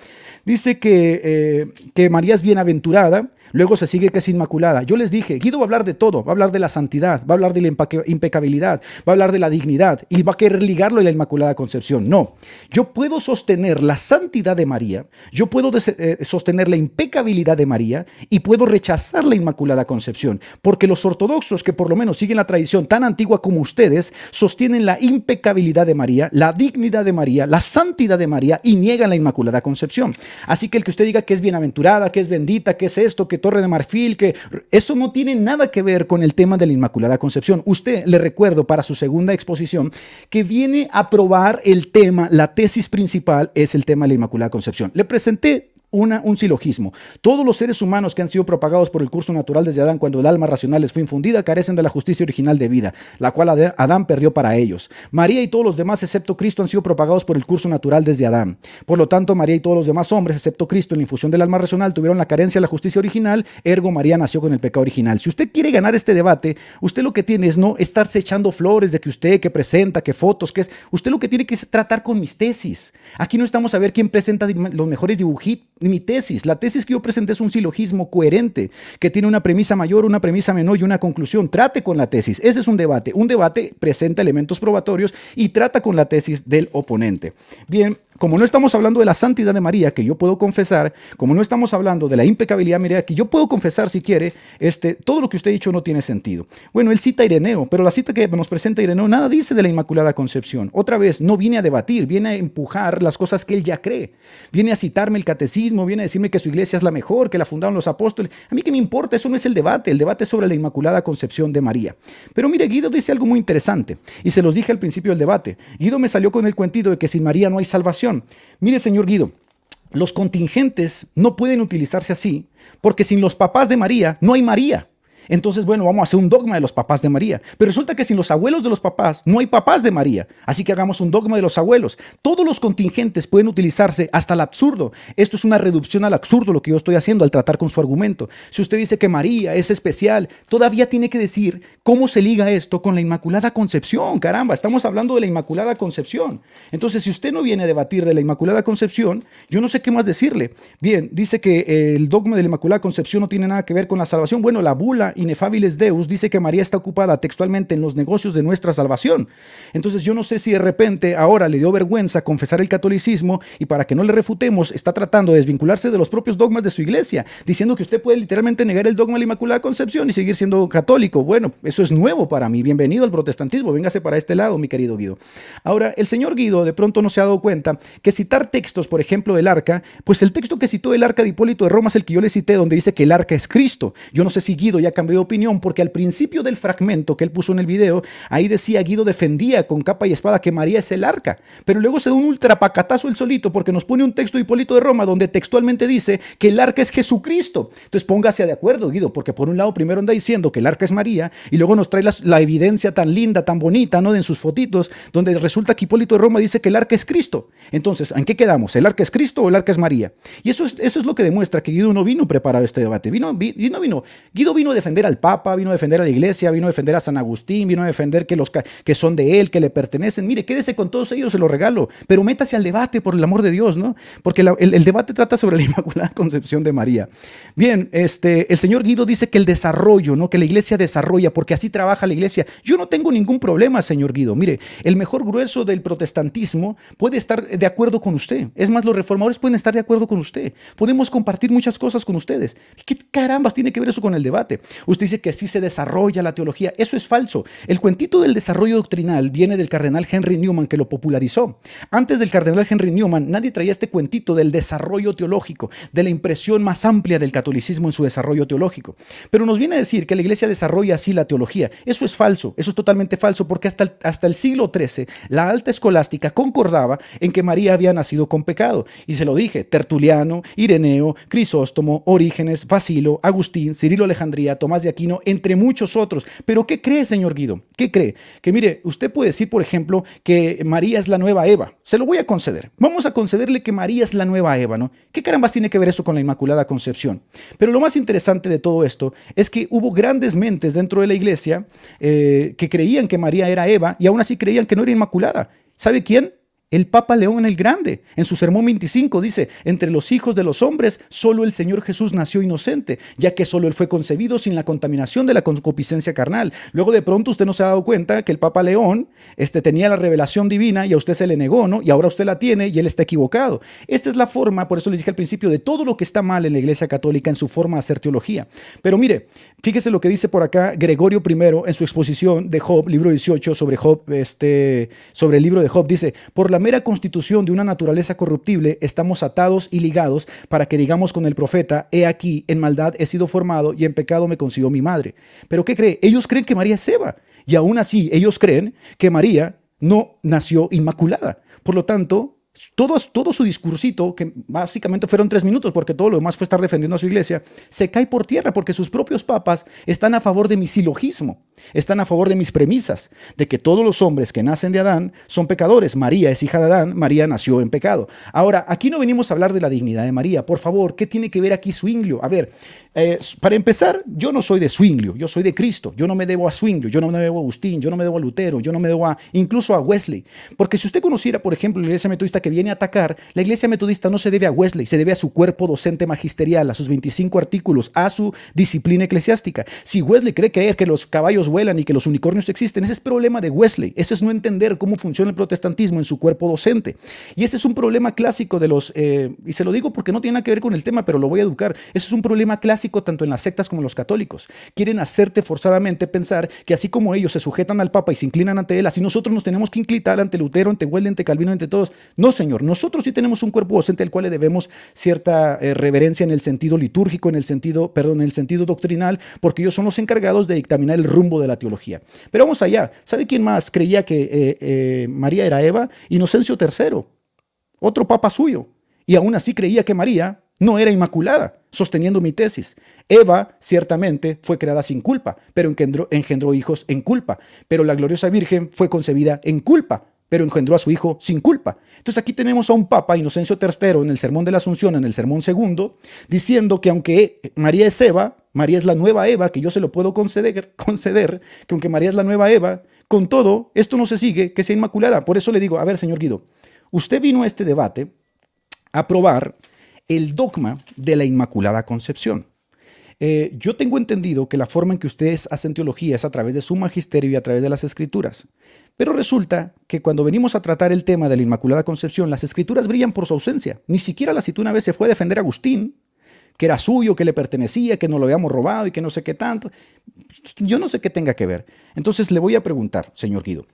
Speaker 2: Dice que, eh, que María es bienaventurada, Luego se sigue que es inmaculada. Yo les dije, Guido va a hablar de todo, va a hablar de la santidad, va a hablar de la impecabilidad, va a hablar de la dignidad y va a querer ligarlo a la Inmaculada Concepción. No, yo puedo sostener la santidad de María, yo puedo eh, sostener la impecabilidad de María y puedo rechazar la Inmaculada Concepción, porque los ortodoxos que por lo menos siguen la tradición tan antigua como ustedes, sostienen la impecabilidad de María, la dignidad de María, la santidad de María y niegan la Inmaculada Concepción. Así que el que usted diga que es bienaventurada, que es bendita, que es esto, que Torre de Marfil, que eso no tiene nada que ver con el tema de la Inmaculada Concepción. Usted, le recuerdo, para su segunda exposición, que viene a probar el tema, la tesis principal es el tema de la Inmaculada Concepción. Le presenté una, un silogismo. Todos los seres humanos que han sido propagados por el curso natural desde Adán cuando el alma racional les fue infundida carecen de la justicia original de vida, la cual Adán perdió para ellos. María y todos los demás excepto Cristo han sido propagados por el curso natural desde Adán. Por lo tanto, María y todos los demás hombres excepto Cristo en la infusión del alma racional tuvieron la carencia de la justicia original, ergo María nació con el pecado original. Si usted quiere ganar este debate, usted lo que tiene es no estarse echando flores de que usted, que presenta, qué fotos, que es... Usted lo que tiene que es tratar con mis tesis. Aquí no estamos a ver quién presenta los mejores dibujitos mi tesis. La tesis que yo presenté es un silogismo coherente, que tiene una premisa mayor, una premisa menor y una conclusión. Trate con la tesis. Ese es un debate. Un debate presenta elementos probatorios y trata con la tesis del oponente. Bien, como no estamos hablando de la santidad de María, que yo puedo confesar, como no estamos hablando de la impecabilidad de María, que yo puedo confesar si quiere, este, todo lo que usted ha dicho no tiene sentido. Bueno, él cita a Ireneo, pero la cita que nos presenta Ireneo nada dice de la Inmaculada Concepción. Otra vez, no viene a debatir, viene a empujar las cosas que él ya cree. Viene a citarme el catecismo, viene a decirme que su iglesia es la mejor, que la fundaron los apóstoles. A mí que me importa, eso no es el debate, el debate es sobre la Inmaculada Concepción de María. Pero mire, Guido dice algo muy interesante, y se los dije al principio del debate. Guido me salió con el cuentito de que sin María no hay salvación Mire, señor Guido, los contingentes no pueden utilizarse así, porque sin los papás de María no hay María. Entonces, bueno, vamos a hacer un dogma de los papás de María. Pero resulta que sin los abuelos de los papás no hay papás de María. Así que hagamos un dogma de los abuelos. Todos los contingentes pueden utilizarse hasta el absurdo. Esto es una reducción al absurdo lo que yo estoy haciendo al tratar con su argumento. Si usted dice que María es especial, todavía tiene que decir cómo se liga esto con la Inmaculada Concepción. Caramba, estamos hablando de la Inmaculada Concepción. Entonces, si usted no viene a debatir de la Inmaculada Concepción, yo no sé qué más decirle. Bien, dice que eh, el dogma de la Inmaculada Concepción no tiene nada que ver con la salvación. Bueno, la bula inefables Deus, dice que María está ocupada textualmente en los negocios de nuestra salvación. Entonces yo no sé si de repente ahora le dio vergüenza confesar el catolicismo y para que no le refutemos está tratando de desvincularse de los propios dogmas de su iglesia, diciendo que usted puede literalmente negar el dogma de la Inmaculada Concepción y seguir siendo católico. Bueno, eso es nuevo para mí. Bienvenido al protestantismo. Véngase para este lado, mi querido Guido. Ahora, el señor Guido de pronto no se ha dado cuenta que citar textos, por ejemplo, del arca, pues el texto que citó el arca de Hipólito de Roma es el que yo le cité, donde dice que el arca es Cristo. Yo no sé si Guido ya cambió opinión porque al principio del fragmento que él puso en el video, ahí decía Guido defendía con capa y espada que María es el arca, pero luego se da un ultrapacatazo el solito porque nos pone un texto de Hipólito de Roma donde textualmente dice que el arca es Jesucristo. Entonces póngase de acuerdo, Guido, porque por un lado primero anda diciendo que el arca es María y luego nos trae la, evidencia tan linda, tan bonita, ¿no? De en sus fotitos, donde resulta que Hipólito de Roma dice que el arca es Cristo. Entonces, ¿en qué quedamos? ¿El arca es Cristo o el arca es María? Y eso es, eso es lo que demuestra que Guido no vino preparado este debate. Vino, vino, vino. Guido vino a defender al Papa, vino a defender a la Iglesia, vino a defender a San Agustín, vino a defender que los que son de él, que le pertenecen. Mire, quédese con todos ellos, se lo regalo, pero métase al debate por el amor de Dios, ¿no? Porque el, debate trata sobre la Inmaculada Concepción de María. Bien, este, el señor Guido dice que el desarrollo, ¿no? Que la Iglesia desarrolla, porque así trabaja la Iglesia. Yo no tengo ningún problema, señor Guido. Mire, el mejor grueso del protestantismo puede estar de acuerdo con usted. Es más, los reformadores pueden estar de acuerdo con usted. Podemos compartir muchas cosas con ustedes. ¿Qué carambas tiene que ver eso con el debate? Usted dice que así se desarrolla la teología. Eso es falso. El cuentito del desarrollo doctrinal viene del cardenal Henry Newman, que lo popularizó. Antes del cardenal Henry Newman, nadie traía este cuentito del desarrollo teológico, de la impresión más amplia del catolicismo en su desarrollo teológico. Pero nos viene a decir que la iglesia desarrolla así la teología. Eso es falso, eso es totalmente falso, porque hasta el, hasta el siglo XIII la alta escolástica concordaba en que María había nacido con pecado. Y se lo dije, Tertuliano, Ireneo, Crisóstomo, Orígenes, Basilo, Agustín, Cirilo Alejandría, más de Aquino, entre muchos otros. Pero ¿qué cree, señor Guido? ¿Qué cree? Que mire, usted puede decir, por ejemplo, que María es la nueva Eva. Se lo voy a conceder. Vamos a concederle que María es la nueva Eva, ¿no? ¿Qué carambas tiene que ver eso con la Inmaculada Concepción? Pero lo más interesante de todo esto es que hubo grandes mentes dentro de la iglesia eh, que creían que María era Eva y aún así creían que no era Inmaculada. ¿Sabe quién? El Papa León el Grande, en su sermón 25, dice, entre los hijos de los hombres, solo el Señor Jesús nació inocente, ya que solo él fue concebido sin la contaminación de la concupiscencia carnal. Luego de pronto usted no se ha dado cuenta que el Papa León este, tenía la revelación divina y a usted se le negó, ¿no? Y ahora usted la tiene y él está equivocado. Esta es la forma, por eso le dije al principio, de todo lo que está mal en la Iglesia Católica en su forma de hacer teología. Pero mire, fíjese lo que dice por acá Gregorio I en su exposición de Job, libro 18, sobre Job, este, sobre el libro de Job, dice, por la mera constitución de una naturaleza corruptible estamos atados y ligados para que digamos con el profeta, he aquí, en maldad he sido formado y en pecado me consiguió mi madre. Pero ¿qué cree? Ellos creen que María es Seba. Y aún así, ellos creen que María no nació inmaculada. Por lo tanto, todo, su discursito, que básicamente fueron tres minutos, porque todo lo demás fue estar defendiendo a su iglesia, se cae por tierra porque sus propios papas están a favor de mi silogismo, están a favor de mis premisas, de que todos los hombres que nacen de Adán son pecadores. María es hija de Adán, María nació en pecado. Ahora, aquí no venimos a hablar de la dignidad de María, por favor, ¿qué tiene que ver aquí Swinglio? A ver, eh, para empezar, yo no soy de Swinglio, yo soy de Cristo, yo no me debo a Swinglio, yo no me debo a Agustín, yo no me debo a Lutero, yo no me debo a incluso a Wesley, porque si usted conociera, por ejemplo, la iglesia metodista que que viene a atacar, la iglesia metodista no se debe a Wesley, se debe a su cuerpo docente magisterial, a sus 25 artículos, a su disciplina eclesiástica. Si Wesley cree creer que los caballos vuelan y que los unicornios existen, ese es problema de Wesley. Ese es no entender cómo funciona el protestantismo en su cuerpo docente. Y ese es un problema clásico de los, eh, y se lo digo porque no tiene nada que ver con el tema, pero lo voy a educar. Ese es un problema clásico tanto en las sectas como en los católicos. Quieren hacerte forzadamente pensar que así como ellos se sujetan al Papa y se inclinan ante él, así nosotros nos tenemos que inclinar ante Lutero, ante Wesley, ante Calvino, ante todos. No Señor. Nosotros sí tenemos un cuerpo docente al cual le debemos cierta eh, reverencia en el sentido litúrgico, en el sentido, perdón, en el sentido doctrinal, porque ellos son los encargados de dictaminar el rumbo de la teología. Pero vamos allá. ¿Sabe quién más creía que eh, eh, María era Eva? Inocencio III, otro papa suyo. Y aún así creía que María no era inmaculada, sosteniendo mi tesis. Eva ciertamente fue creada sin culpa, pero engendró hijos en culpa. Pero la gloriosa Virgen fue concebida en culpa pero engendró a su hijo sin culpa. Entonces aquí tenemos a un papa, Inocencio III, en el Sermón de la Asunción, en el Sermón segundo, diciendo que aunque María es Eva, María es la nueva Eva, que yo se lo puedo conceder, conceder que aunque María es la nueva Eva, con todo, esto no se sigue que sea inmaculada. Por eso le digo, a ver, señor Guido, usted vino a este debate a probar el dogma de la Inmaculada Concepción. Eh, yo tengo entendido que la forma en que ustedes hacen teología es a través de su magisterio y a través de las escrituras. Pero resulta que cuando venimos a tratar el tema de la Inmaculada Concepción, las escrituras brillan por su ausencia. Ni siquiera la citó una vez se fue a defender a Agustín, que era suyo, que le pertenecía, que no lo habíamos robado y que no sé qué tanto. Yo no sé qué tenga que ver. Entonces le voy a preguntar, señor Guido.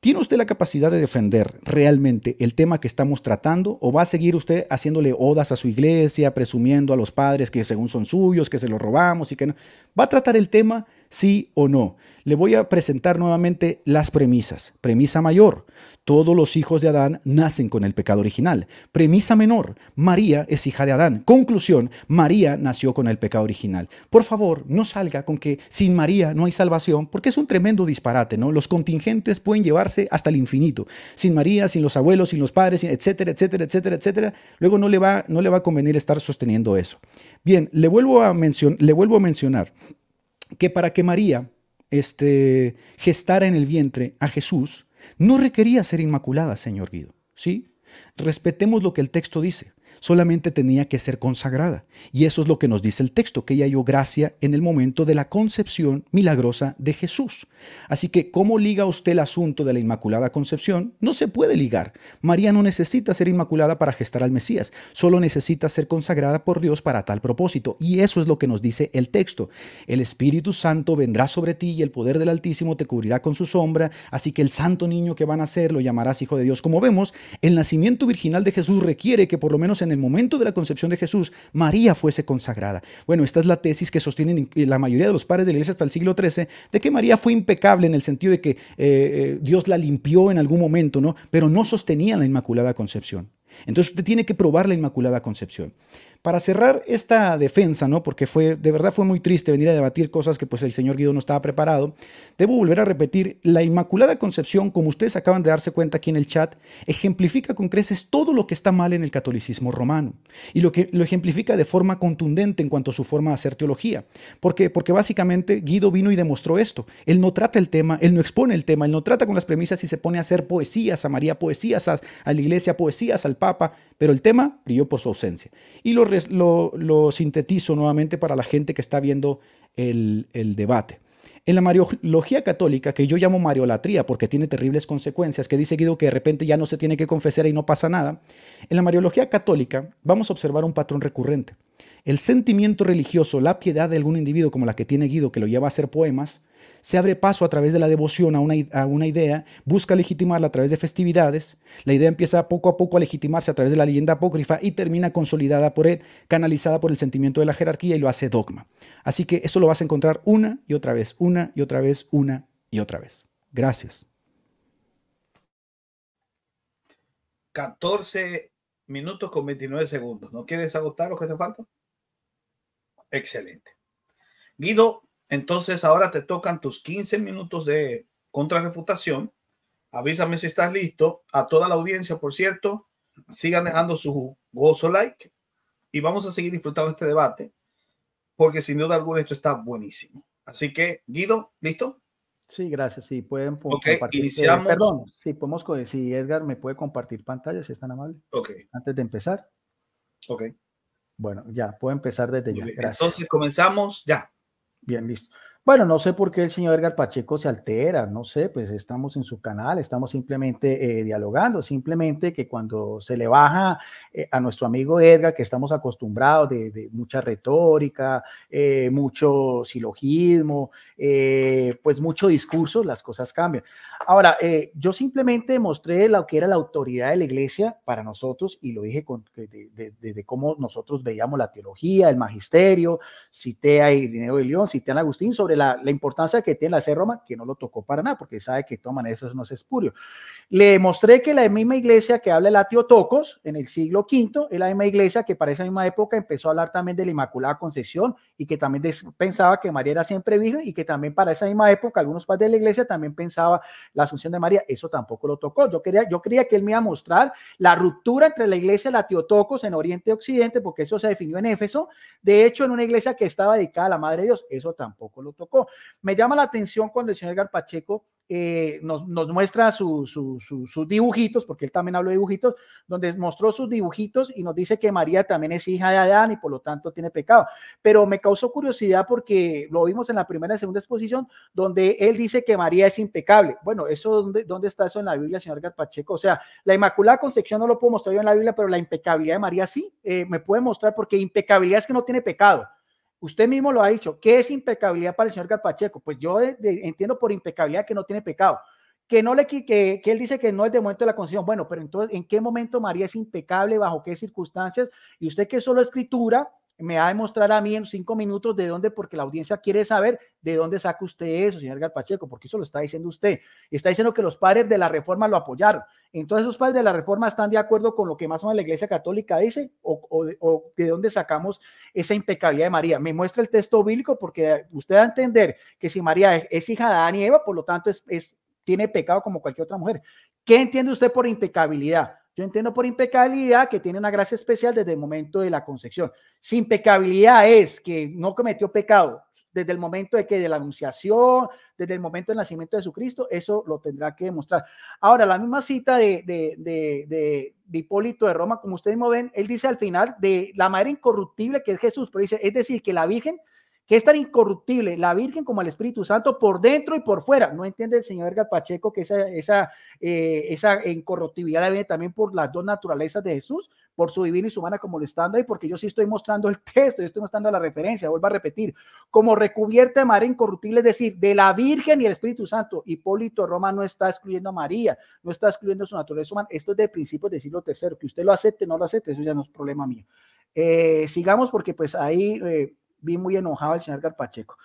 Speaker 2: ¿Tiene usted la capacidad de defender realmente el tema que estamos tratando o va a seguir usted haciéndole odas a su iglesia, presumiendo a los padres que según son suyos, que se los robamos y que no? ¿Va a tratar el tema sí o no? Le voy a presentar nuevamente las premisas. Premisa mayor, todos los hijos de Adán nacen con el pecado original. Premisa menor, María es hija de Adán. Conclusión, María nació con el pecado original. Por favor, no salga con que sin María no hay salvación, porque es un tremendo disparate, ¿no? Los contingentes pueden llevarse hasta el infinito. Sin María, sin los abuelos, sin los padres, etcétera, etcétera, etcétera, etcétera. Luego no le va, no le va a convenir estar sosteniendo eso. Bien, le vuelvo a, le vuelvo a mencionar que para que María este, gestara en el vientre a Jesús, no requería ser inmaculada, señor Guido, ¿sí? Respetemos lo que el texto dice solamente tenía que ser consagrada. Y eso es lo que nos dice el texto, que ella halló gracia en el momento de la concepción milagrosa de Jesús. Así que, ¿cómo liga usted el asunto de la Inmaculada Concepción? No se puede ligar. María no necesita ser inmaculada para gestar al Mesías, solo necesita ser consagrada por Dios para tal propósito. Y eso es lo que nos dice el texto. El Espíritu Santo vendrá sobre ti y el poder del Altísimo te cubrirá con su sombra, así que el santo niño que van a ser lo llamarás Hijo de Dios. Como vemos, el nacimiento virginal de Jesús requiere que por lo menos en en el momento de la concepción de Jesús, María fuese consagrada. Bueno, esta es la tesis que sostienen la mayoría de los padres de la iglesia hasta el siglo XIII, de que María fue impecable en el sentido de que eh, eh, Dios la limpió en algún momento, ¿no? Pero no sostenían la Inmaculada Concepción. Entonces usted tiene que probar la Inmaculada Concepción. Para cerrar esta defensa, ¿no? porque fue, de verdad fue muy triste venir a debatir cosas que pues el señor Guido no estaba preparado, debo volver a repetir, la Inmaculada Concepción, como ustedes acaban de darse cuenta aquí en el chat, ejemplifica con creces todo lo que está mal en el catolicismo romano y lo que lo ejemplifica de forma contundente en cuanto a su forma de hacer teología. ¿Por qué? Porque básicamente Guido vino y demostró esto. Él no trata el tema, él no expone el tema, él no trata con las premisas y se pone a hacer poesías a María, poesías a la iglesia, poesías al Papa. Pero el tema brilló por su ausencia. Y lo, sintetizo nuevamente para la gente que está viendo el, el debate. En la Mariología católica, que yo llamo Mariolatría porque tiene terribles consecuencias, que dice Guido que de repente ya no se tiene que confesar y no pasa nada, en la Mariología católica vamos a observar un patrón recurrente. El sentimiento religioso, la piedad de algún individuo como la que tiene Guido, que lo lleva a hacer poemas, se abre paso a través de la devoción a una, una, idea, busca legitimarla a través de festividades, la idea empieza poco a poco a legitimarse a través de la leyenda apócrifa y termina consolidada por él, canalizada por el sentimiento de la jerarquía y lo hace dogma. Así que eso lo vas a encontrar una y otra vez, una y otra vez, una y otra vez. Gracias.
Speaker 1: 14 minutos con 29 segundos. ¿No quieres agotar lo que te falta? Excelente. Guido, entonces ahora te tocan tus 15 minutos de contrarrefutación. Avísame si estás listo. A toda la audiencia, por cierto, sigan dejando su gozo like y vamos a seguir disfrutando este debate porque sin duda alguna esto está buenísimo. Así que, Guido, ¿listo? Sí,
Speaker 3: gracias. Sí, pueden okay, compartir. Eh, iniciamos. perdón, sí, podemos, si Edgar me puede compartir pantalla, si es tan amable. Ok. Antes de empezar. Ok. Bueno, ya, puedo empezar desde ya. Entonces
Speaker 1: comenzamos ya.
Speaker 3: Bien, listo. Bueno, no sé por qué el señor Edgar Pacheco se altera, no sé, pues estamos en su canal, estamos simplemente eh, dialogando, simplemente que cuando se le baja eh, a nuestro amigo Edgar, que estamos acostumbrados de, mucha retórica, eh, mucho silogismo, pues mucho discurso, las cosas cambian. Ahora, yo simplemente mostré lo que era la autoridad de la iglesia para nosotros y lo dije desde cómo nosotros veíamos la teología, el magisterio, cité a Irineo de León, cité a Agustín sobre la, importancia que tiene la serroma, Roma, que no lo tocó para nada, porque sabe que toman eso no es espurio. Le mostré que la misma iglesia que habla el atio en el siglo V es la misma iglesia que para esa misma época empezó a hablar también de la Inmaculada Concepción y que también pensaba que María era siempre virgen y que también para esa misma época algunos padres de la iglesia también pensaba la Asunción de María. Eso tampoco lo tocó. Yo quería, yo quería que él me iba a mostrar la ruptura entre la iglesia latiotocos en Oriente y Occidente, porque eso se definió en Éfeso. De hecho, en una iglesia que estaba dedicada a la Madre de Dios, eso tampoco lo tocó. Me llama la atención cuando el señor Garpacheco eh, nos, muestra sus dibujitos, porque él también habló de dibujitos, donde mostró sus dibujitos y nos dice que María también es hija de Adán y por lo tanto tiene pecado. Pero me causó curiosidad porque lo vimos en la primera y segunda exposición, donde él dice que María es impecable. Bueno, eso ¿dónde, dónde está eso en la Biblia, señor Garpacheco? O sea, la Inmaculada Concepción no lo puedo mostrar yo en la Biblia, pero la impecabilidad de María sí eh, me puede mostrar, porque impecabilidad es que no tiene pecado. Usted mismo lo ha dicho. ¿Qué es impecabilidad para el señor Galpacheco? Pues yo entiendo por impecabilidad que no tiene pecado. Que, no le, que, que él dice que no es de momento de la concesión. Bueno, pero entonces, ¿en qué momento María es impecable? ¿Bajo qué circunstancias? Y usted que es solo escritura, me va a demostrar a mí en cinco minutos de dónde, porque la audiencia quiere saber de dónde saca usted eso, señor Galpacheco, porque eso lo está diciendo usted. Está diciendo que los padres de la reforma lo apoyaron. Entonces, ¿los padres de la reforma están de acuerdo con lo que más o menos la Iglesia Católica dice? ¿O, de dónde sacamos esa impecabilidad de María? Me muestra el texto bíblico porque usted va a entender que si María es, hija de Adán y Eva, por lo tanto, es, tiene pecado como cualquier otra mujer. ¿Qué entiende usted por impecabilidad? Yo entiendo por impecabilidad que tiene una gracia especial desde el momento de la concepción. Si impecabilidad es que no cometió pecado desde el momento de que de la anunciación, desde el momento del nacimiento de Jesucristo, eso lo tendrá que demostrar. Ahora, la misma cita de, de, de, Hipólito de Roma, como ustedes mismo ven, él dice al final de la madre incorruptible que es Jesús, pero dice, es decir, que la Virgen que es tan incorruptible, la Virgen como el Espíritu Santo, por dentro y por fuera. No entiende el señor Pacheco que esa, esa, eh, esa incorruptibilidad viene también por las dos naturalezas de Jesús, por su divina y su humana como lo están ahí, porque yo sí estoy mostrando el texto, yo estoy mostrando la referencia, vuelvo a repetir, como recubierta de incorruptible, es decir, de la Virgen y el Espíritu Santo. Hipólito Roma no está excluyendo a María, no está excluyendo su naturaleza humana, esto es de principios del siglo tercero, que usted lo acepte, no lo acepte, eso ya no es problema mío. Eh, sigamos porque pues ahí eh, vi muy enojado al señor Garpacheco.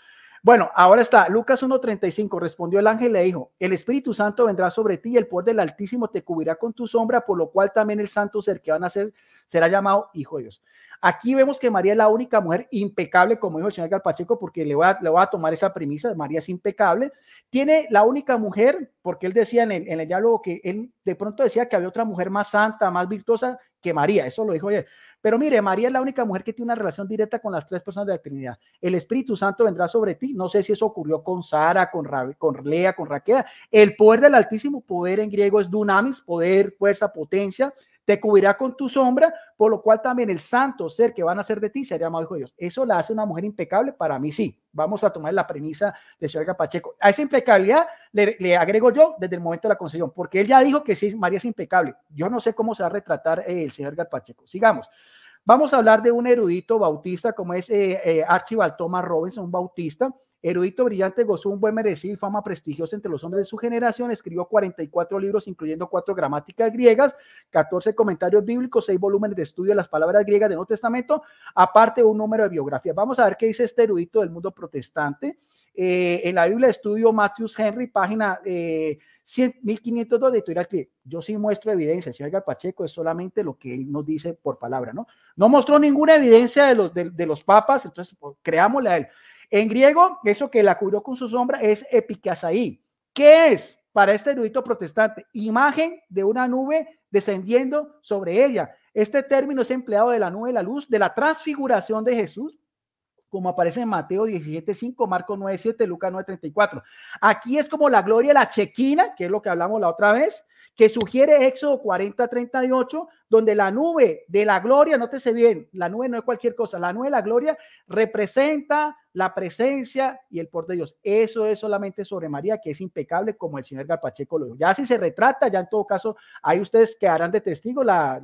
Speaker 3: Bueno, ahora está, Lucas 1.35, respondió el ángel y le dijo, el Espíritu Santo vendrá sobre ti y el poder del Altísimo te cubrirá con tu sombra, por lo cual también el santo ser que van a ser será llamado Hijo de Dios. Aquí vemos que María es la única mujer impecable, como dijo el señor Galpacheco, porque le voy, a, le a tomar esa premisa, María es impecable. Tiene la única mujer, porque él decía en el, diálogo que él de pronto decía que había otra mujer más santa, más virtuosa que María, eso lo dijo ayer. Pero mire, María es la única mujer que tiene una relación directa con las tres personas de la Trinidad. El Espíritu Santo vendrá sobre ti. No sé si eso ocurrió con Sara, con, Ra con Lea, con Raquel. El poder del Altísimo, poder en griego es dunamis, poder, fuerza, potencia te cubrirá con tu sombra, por lo cual también el santo ser que van a ser de ti será llamado hijo de Dios. Eso la hace una mujer impecable, para mí sí. Vamos a tomar la premisa de Señor Pacheco. A esa impecabilidad le, agrego yo desde el momento de la concesión, porque él ya dijo que sí, María es impecable. Yo no sé cómo se va a retratar eh, el señor Pacheco. Sigamos. Vamos a hablar de un erudito bautista como es eh, eh, Archibald Thomas Robinson, un bautista Erudito brillante, gozó un buen merecido y fama prestigiosa entre los hombres de su generación. Escribió 44 libros, incluyendo cuatro gramáticas griegas, 14 comentarios bíblicos, seis volúmenes de estudio de las palabras griegas del Nuevo Testamento, aparte un número de biografías. Vamos a ver qué dice este erudito del mundo protestante. Eh, en la Biblia de Estudio Matthews Henry, página eh, 1502 de que Yo sí muestro evidencia, si señor Pacheco, es solamente lo que él nos dice por palabra, ¿no? No mostró ninguna evidencia de los, de, los papas, entonces pues, creámosle a él. En griego, eso que la cubrió con su sombra es epicasaí. ¿Qué es para este erudito protestante? Imagen de una nube descendiendo sobre ella. Este término es empleado de la nube de la luz, de la transfiguración de Jesús, como aparece en Mateo 17:5, Marcos 9:7, Lucas 9:34. Aquí es como la gloria, la chequina, que es lo que hablamos la otra vez, que sugiere Éxodo 40:38, donde la nube de la gloria, no te nótese bien, la nube no es cualquier cosa, la nube de la gloria representa la presencia y el por de Dios. Eso es solamente sobre María, que es impecable, como el señor Galpacheco lo dijo. Ya si se retrata, ya en todo caso, ahí ustedes quedarán de testigo la,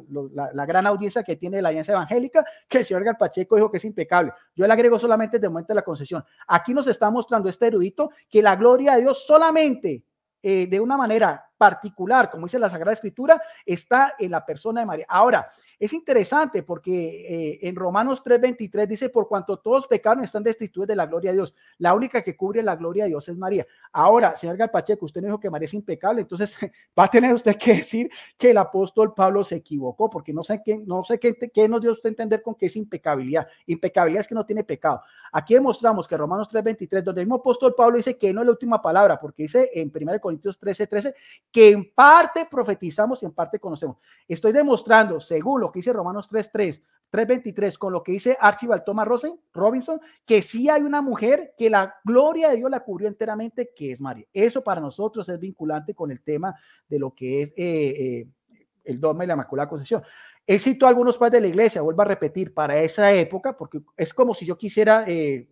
Speaker 3: gran audiencia que tiene la Alianza Evangélica, que el señor Galpacheco dijo que es impecable. Yo le agrego solamente de momento la concesión. Aquí nos está mostrando este erudito que la gloria de Dios solamente eh, de una manera particular, como dice la Sagrada Escritura, está en la persona de María. Ahora, es interesante porque eh, en Romanos 3:23 dice, por cuanto todos pecaron están destituidos de la gloria de Dios. La única que cubre la gloria de Dios es María. Ahora, señor Galpacheco, usted me dijo que María es impecable, entonces va a tener usted que decir que el apóstol Pablo se equivocó, porque no sé qué, no sé qué, nos dio usted entender con qué es impecabilidad. Impecabilidad es que no tiene pecado. Aquí demostramos que Romanos 3:23, donde el mismo apóstol Pablo dice que no es la última palabra, porque dice en 1 Corintios 13:13 13, que en parte profetizamos y en parte conocemos. Estoy demostrando, según lo que dice Romanos 3.3, 3.23, con lo que dice Archibald Thomas Robinson, que sí hay una mujer que la gloria de Dios la cubrió enteramente, que es María. Eso para nosotros es vinculante con el tema de lo que es eh, eh, el dogma y la Inmaculada Concepción. Él citó a algunos padres de la iglesia, vuelvo a repetir, para esa época, porque es como si yo quisiera... Eh,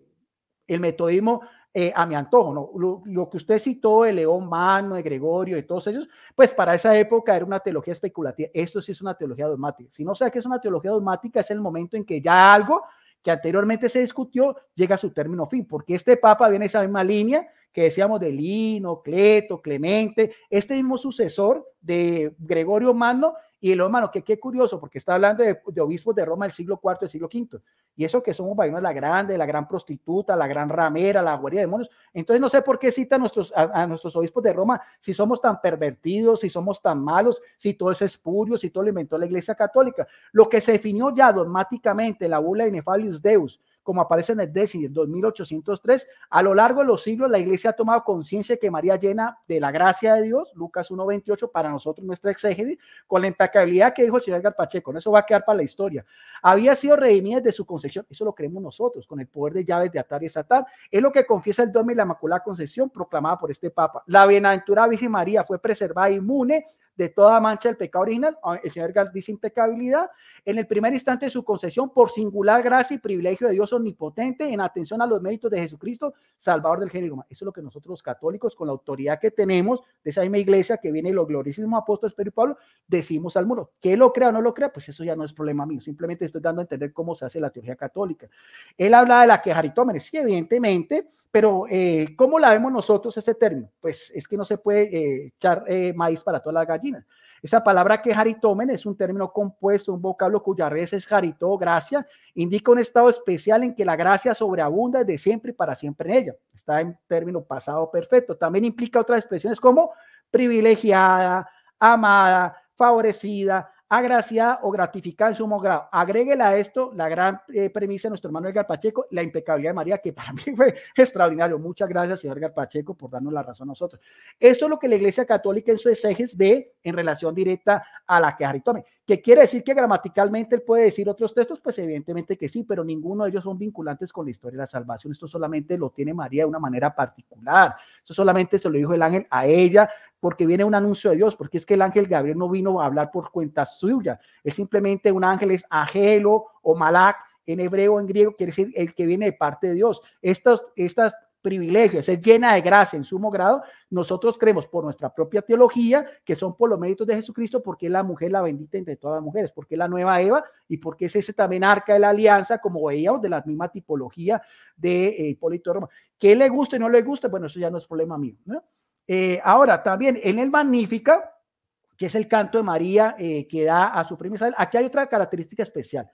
Speaker 3: el metodismo eh, a mi antojo. ¿no? Lo, que usted citó de León Mano, de Gregorio, y todos ellos, pues para esa época era una teología especulativa. Esto sí es una teología dogmática. Si no sabe que es una teología dogmática, es el momento en que ya algo que anteriormente se discutió llega a su término fin, porque este Papa viene esa misma línea que decíamos de Lino, Cleto, Clemente, este mismo sucesor de Gregorio Magno, y el hermano, que qué curioso, porque está hablando de, obispos de Roma del siglo IV, del siglo V. Y eso que somos vainos la grande, la gran prostituta, la gran ramera, la guardia de demonios. Entonces no sé por qué cita a nuestros, a, nuestros obispos de Roma si somos tan pervertidos, si somos tan malos, si todo es espurio, si todo lo inventó la Iglesia Católica. Lo que se definió ya dogmáticamente la bula de Deus, como aparece en el Décimo, en 2803. A lo largo de los siglos, la iglesia ha tomado conciencia que María llena de la gracia de Dios, Lucas 1.28, para nosotros nuestra exégesis, con la impecabilidad que dijo el señor Garpacheco, eso va a quedar para la historia. Había sido redimida de su concepción, eso lo creemos nosotros, con el poder de llaves de atar y Satán, Es lo que confiesa el dom y la Inmaculada Concepción proclamada por este Papa. La bienaventurada Virgen María fue preservada inmune de toda mancha del pecado original. Ah, el Señor dice impecabilidad. En el primer instante de su concesión, por singular gracia y privilegio de Dios omnipotente, en atención a los méritos de Jesucristo, Salvador del género humano. Eso es lo que nosotros los católicos, con la autoridad que tenemos de esa misma iglesia que viene los glorísimos apóstoles Pedro y Pablo, decimos al mundo. Que lo crea o no lo crea, pues eso ya no es problema mío. Simplemente estoy dando a entender cómo se hace la teología católica. Él habla de la quejaritómenes, sí, evidentemente, pero eh, ¿cómo la vemos nosotros ese término? Pues es que no se puede eh, echar eh, maíz para toda la gallina. Esa palabra que jaritomen es un término compuesto, un vocablo cuya raíz es jarito, gracia, indica un estado especial en que la gracia sobreabunda de siempre y para siempre en ella. Está en término pasado perfecto. También implica otras expresiones como privilegiada, amada, favorecida, agraciada o gratificada en sumo grado. Agréguela a esto la gran eh, premisa de nuestro hermano Edgar Pacheco, la impecabilidad de María, que para mí fue extraordinario. Muchas gracias, señor Edgar Pacheco, por darnos la razón a nosotros. Esto es lo que la Iglesia Católica en sus ejes ve en relación directa a la que Aritome. ¿Qué quiere decir que gramaticalmente él puede decir otros textos? Pues evidentemente que sí, pero ninguno de ellos son vinculantes con la historia de la salvación. Esto solamente lo tiene María de una manera particular. Esto solamente se lo dijo el ángel a ella porque viene un anuncio de Dios, porque es que el ángel Gabriel no vino a hablar por cuenta suya. Es simplemente un ángel es agelo o malak en hebreo, en griego, quiere decir el que viene de parte de Dios. Estas, estas privilegio, ser llena de gracia en sumo grado, nosotros creemos por nuestra propia teología que son por los méritos de Jesucristo, porque es la mujer la bendita entre todas las mujeres, porque es la nueva Eva y porque es ese también arca de la alianza, como veíamos, de la misma tipología de eh, Hipólito Roma. Que le guste y no le guste, bueno, eso ya no es problema mío. Eh, ahora, también en el Magnífica, que es el canto de María eh, que da a su prima aquí hay otra característica especial.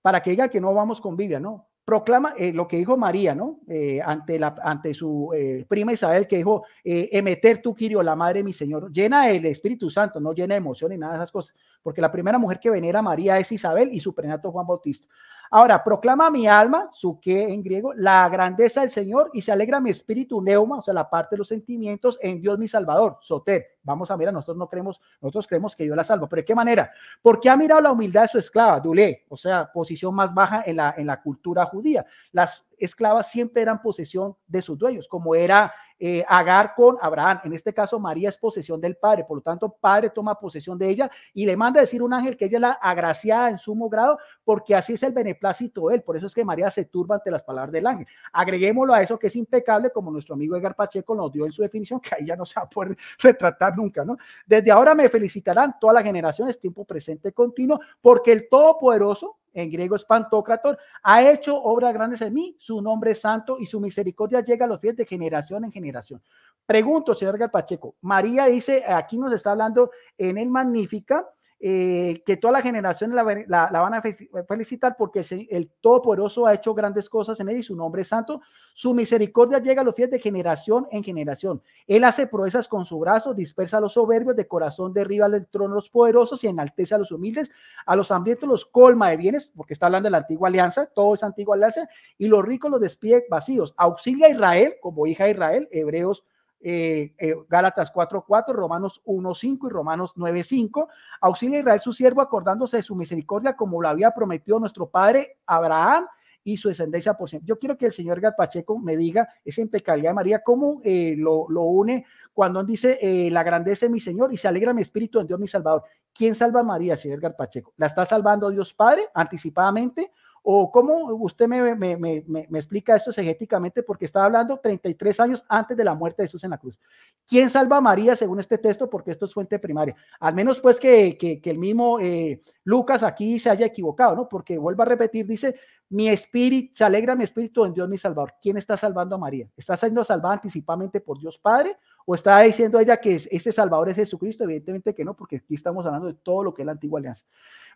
Speaker 3: Para que digan que no vamos con Biblia, no, proclama eh, lo que dijo María, ¿no? Eh, ante, la, ante su eh, prima Isabel, que dijo, emeter tu quirio, la madre de mi Señor, llena el Espíritu Santo, no llena emoción ni nada de esas cosas porque la primera mujer que venera a María es Isabel y su prenato Juan Bautista. Ahora, proclama mi alma, su que en griego, la grandeza del Señor y se alegra mi espíritu neuma, o sea, la parte de los sentimientos en Dios mi Salvador, soter. Vamos a mirar, nosotros no creemos, nosotros creemos que Dios la salva, pero ¿de qué manera? Porque ha mirado la humildad de su esclava, dulé, o sea, posición más baja en la, en la cultura judía. Las esclavas siempre eran posesión de sus dueños, como era eh, Agar con Abraham. En este caso, María es posesión del Padre, por lo tanto, Padre toma posesión de ella y le manda a decir un ángel que ella es la agraciada en sumo grado, porque así es el beneplácito de él. Por eso es que María se turba ante las palabras del ángel. Agreguémoslo a eso que es impecable, como nuestro amigo Edgar Pacheco nos dio en su definición, que ahí ya no se va a poder retratar nunca, ¿no? Desde ahora me felicitarán todas las generaciones, tiempo presente continuo, porque el Todopoderoso en griego es pantocrator, ha hecho obras grandes en mí, su nombre es santo y su misericordia llega a los pies de generación en generación. Pregunto, señor Galpacheco, María dice, aquí nos está hablando en el Magnífica, eh, que toda la generación la, van a felicitar porque el, Todopoderoso ha hecho grandes cosas en ella y su nombre es santo. Su misericordia llega a los fieles de generación en generación. Él hace proezas con su brazo, dispersa a los soberbios, de corazón derriba del trono los poderosos y enaltece a los humildes. A los hambrientos los colma de bienes, porque está hablando de la antigua alianza, todo es antigua alianza, y los ricos los despide vacíos. Auxilia a Israel como hija de Israel, hebreos eh, eh, Gálatas cuatro Gálatas 4.4, Romanos 1.5 y Romanos 9.5. Auxilia a Israel su siervo acordándose de su misericordia como lo había prometido nuestro padre Abraham y su descendencia por siempre. Yo quiero que el señor Garpacheco me diga esa impecabilidad de María, cómo eh, lo, une cuando dice la grandeza de mi Señor y se alegra mi espíritu en Dios mi Salvador. ¿Quién salva a María, señor Garpacheco, ¿La está salvando Dios Padre anticipadamente ¿O cómo usted me, explica esto exegéticamente? Porque está hablando 33 años antes de la muerte de Jesús en la cruz. ¿Quién salva a María según este texto? Porque esto es fuente primaria. Al menos pues que, el mismo eh, Lucas aquí se haya equivocado, ¿no? Porque vuelvo a repetir, dice, mi espíritu, se alegra mi espíritu en Dios mi Salvador. ¿Quién está salvando a María? ¿Está siendo salvada anticipadamente por Dios Padre? ¿O está diciendo ella que ese Salvador es Jesucristo? Evidentemente que no, porque aquí estamos hablando de todo lo que es la antigua alianza.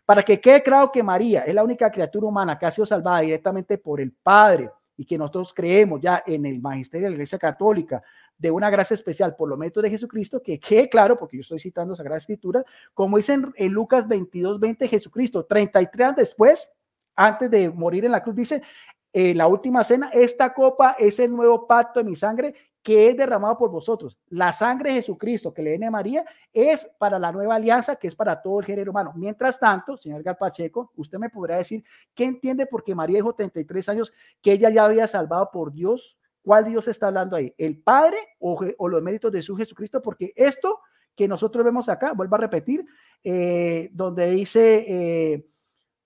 Speaker 3: Para que quede claro que María es la única criatura humana que ha sido salvada directamente por el Padre y que nosotros creemos ya en el magisterio de la Iglesia Católica de una gracia especial por los métodos de Jesucristo, que quede claro, porque yo estoy citando Sagrada Escritura, como dicen en Lucas 22, 20, Jesucristo, 33 años después, antes de morir en la cruz, dice, en eh, la última cena, esta copa es el nuevo pacto de mi sangre que es derramado por vosotros. La sangre de Jesucristo que le den a María es para la nueva alianza, que es para todo el género humano. Mientras tanto, señor Galpacheco, usted me podrá decir qué entiende porque María dijo 33 años que ella ya había salvado por Dios. ¿Cuál Dios está hablando ahí? ¿El Padre o, o los méritos de su Jesucristo? Porque esto que nosotros vemos acá, vuelvo a repetir, eh, donde dice... Eh,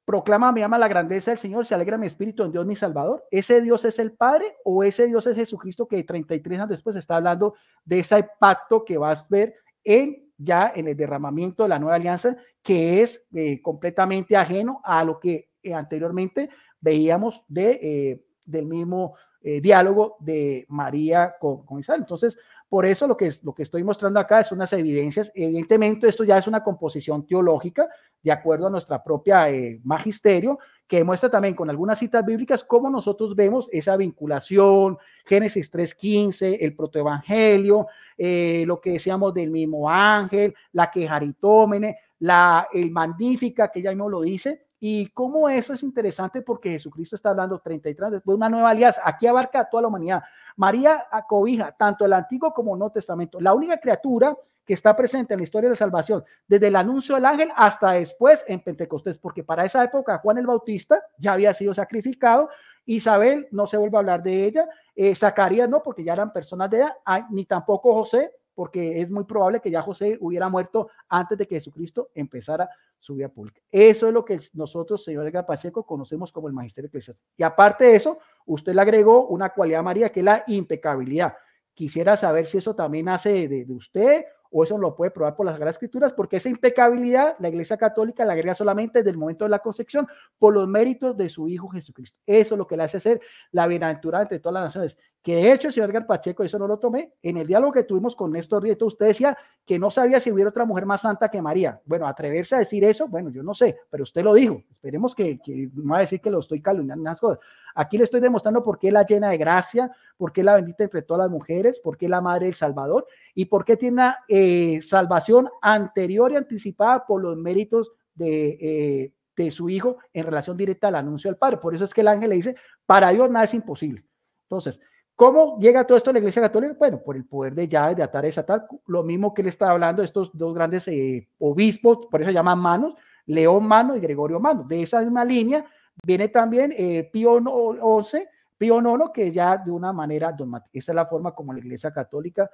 Speaker 3: Proclama mi alma la grandeza del Señor, se alegra mi espíritu en Dios mi Salvador. ¿Ese Dios es el Padre o ese Dios es Jesucristo que 33 años después está hablando de ese pacto que vas a ver en ya en el derramamiento de la nueva alianza que es eh, completamente ajeno a lo que eh, anteriormente veíamos de, eh, del mismo diálogo de María con, con Entonces, por eso lo que, lo que estoy mostrando acá es unas evidencias. Evidentemente, esto ya es una composición teológica, de acuerdo a nuestra propia eh, magisterio, que muestra también con algunas citas bíblicas cómo nosotros vemos esa vinculación, Génesis 3.15, el protoevangelio, eh, lo que decíamos del mismo ángel, la quejaritómene, la el magnífica, que ya no lo dice, y cómo eso es interesante porque Jesucristo está hablando 33 después una nueva alianza. Aquí abarca a toda la humanidad. María acobija tanto el Antiguo como el Nuevo Testamento. La única criatura que está presente en la historia de salvación, desde el anuncio del ángel hasta después en Pentecostés, porque para esa época Juan el Bautista ya había sido sacrificado, Isabel no se vuelve a hablar de ella, eh, Zacarías no, porque ya eran personas de edad, ni tampoco José, porque es muy probable que ya José hubiera muerto antes de que Jesucristo empezara su pública. Eso es lo que nosotros, señor Edgar Pacheco, conocemos como el magisterio eclesiástico. Y aparte de eso, usted le agregó una cualidad María, que es la impecabilidad. Quisiera saber si eso también hace de, de usted o eso lo puede probar por las Sagradas Escrituras, porque esa impecabilidad la Iglesia Católica la agrega solamente desde el momento de la concepción, por los méritos de su Hijo Jesucristo. Eso es lo que le hace ser la bienaventurada entre todas las naciones. Que de hecho, señor Garpacheco, eso no lo tomé, en el diálogo que tuvimos con Néstor Rieto, usted decía que no sabía si hubiera otra mujer más santa que María. Bueno, atreverse a decir eso, bueno, yo no sé, pero usted lo dijo. Esperemos que, que no va a decir que lo estoy calumniando en las cosas. Aquí le estoy demostrando por qué la llena de gracia, por qué la bendita entre todas las mujeres, por qué la madre del Salvador y por qué tiene una eh, salvación anterior y anticipada por los méritos eh, de... su hijo en relación directa al anuncio del Padre. Por eso es que el ángel le dice, para Dios nada es imposible. Entonces, ¿cómo llega todo esto a la Iglesia Católica? Bueno, por el poder de llaves, de atar y desatar, lo mismo que le está hablando estos dos grandes eh, obispos, por eso llaman manos, León Mano y Gregorio Mano. De esa misma línea Viene también eh, Pío XI, Pío IX, que ya de una manera Esa es la forma como la Iglesia Católica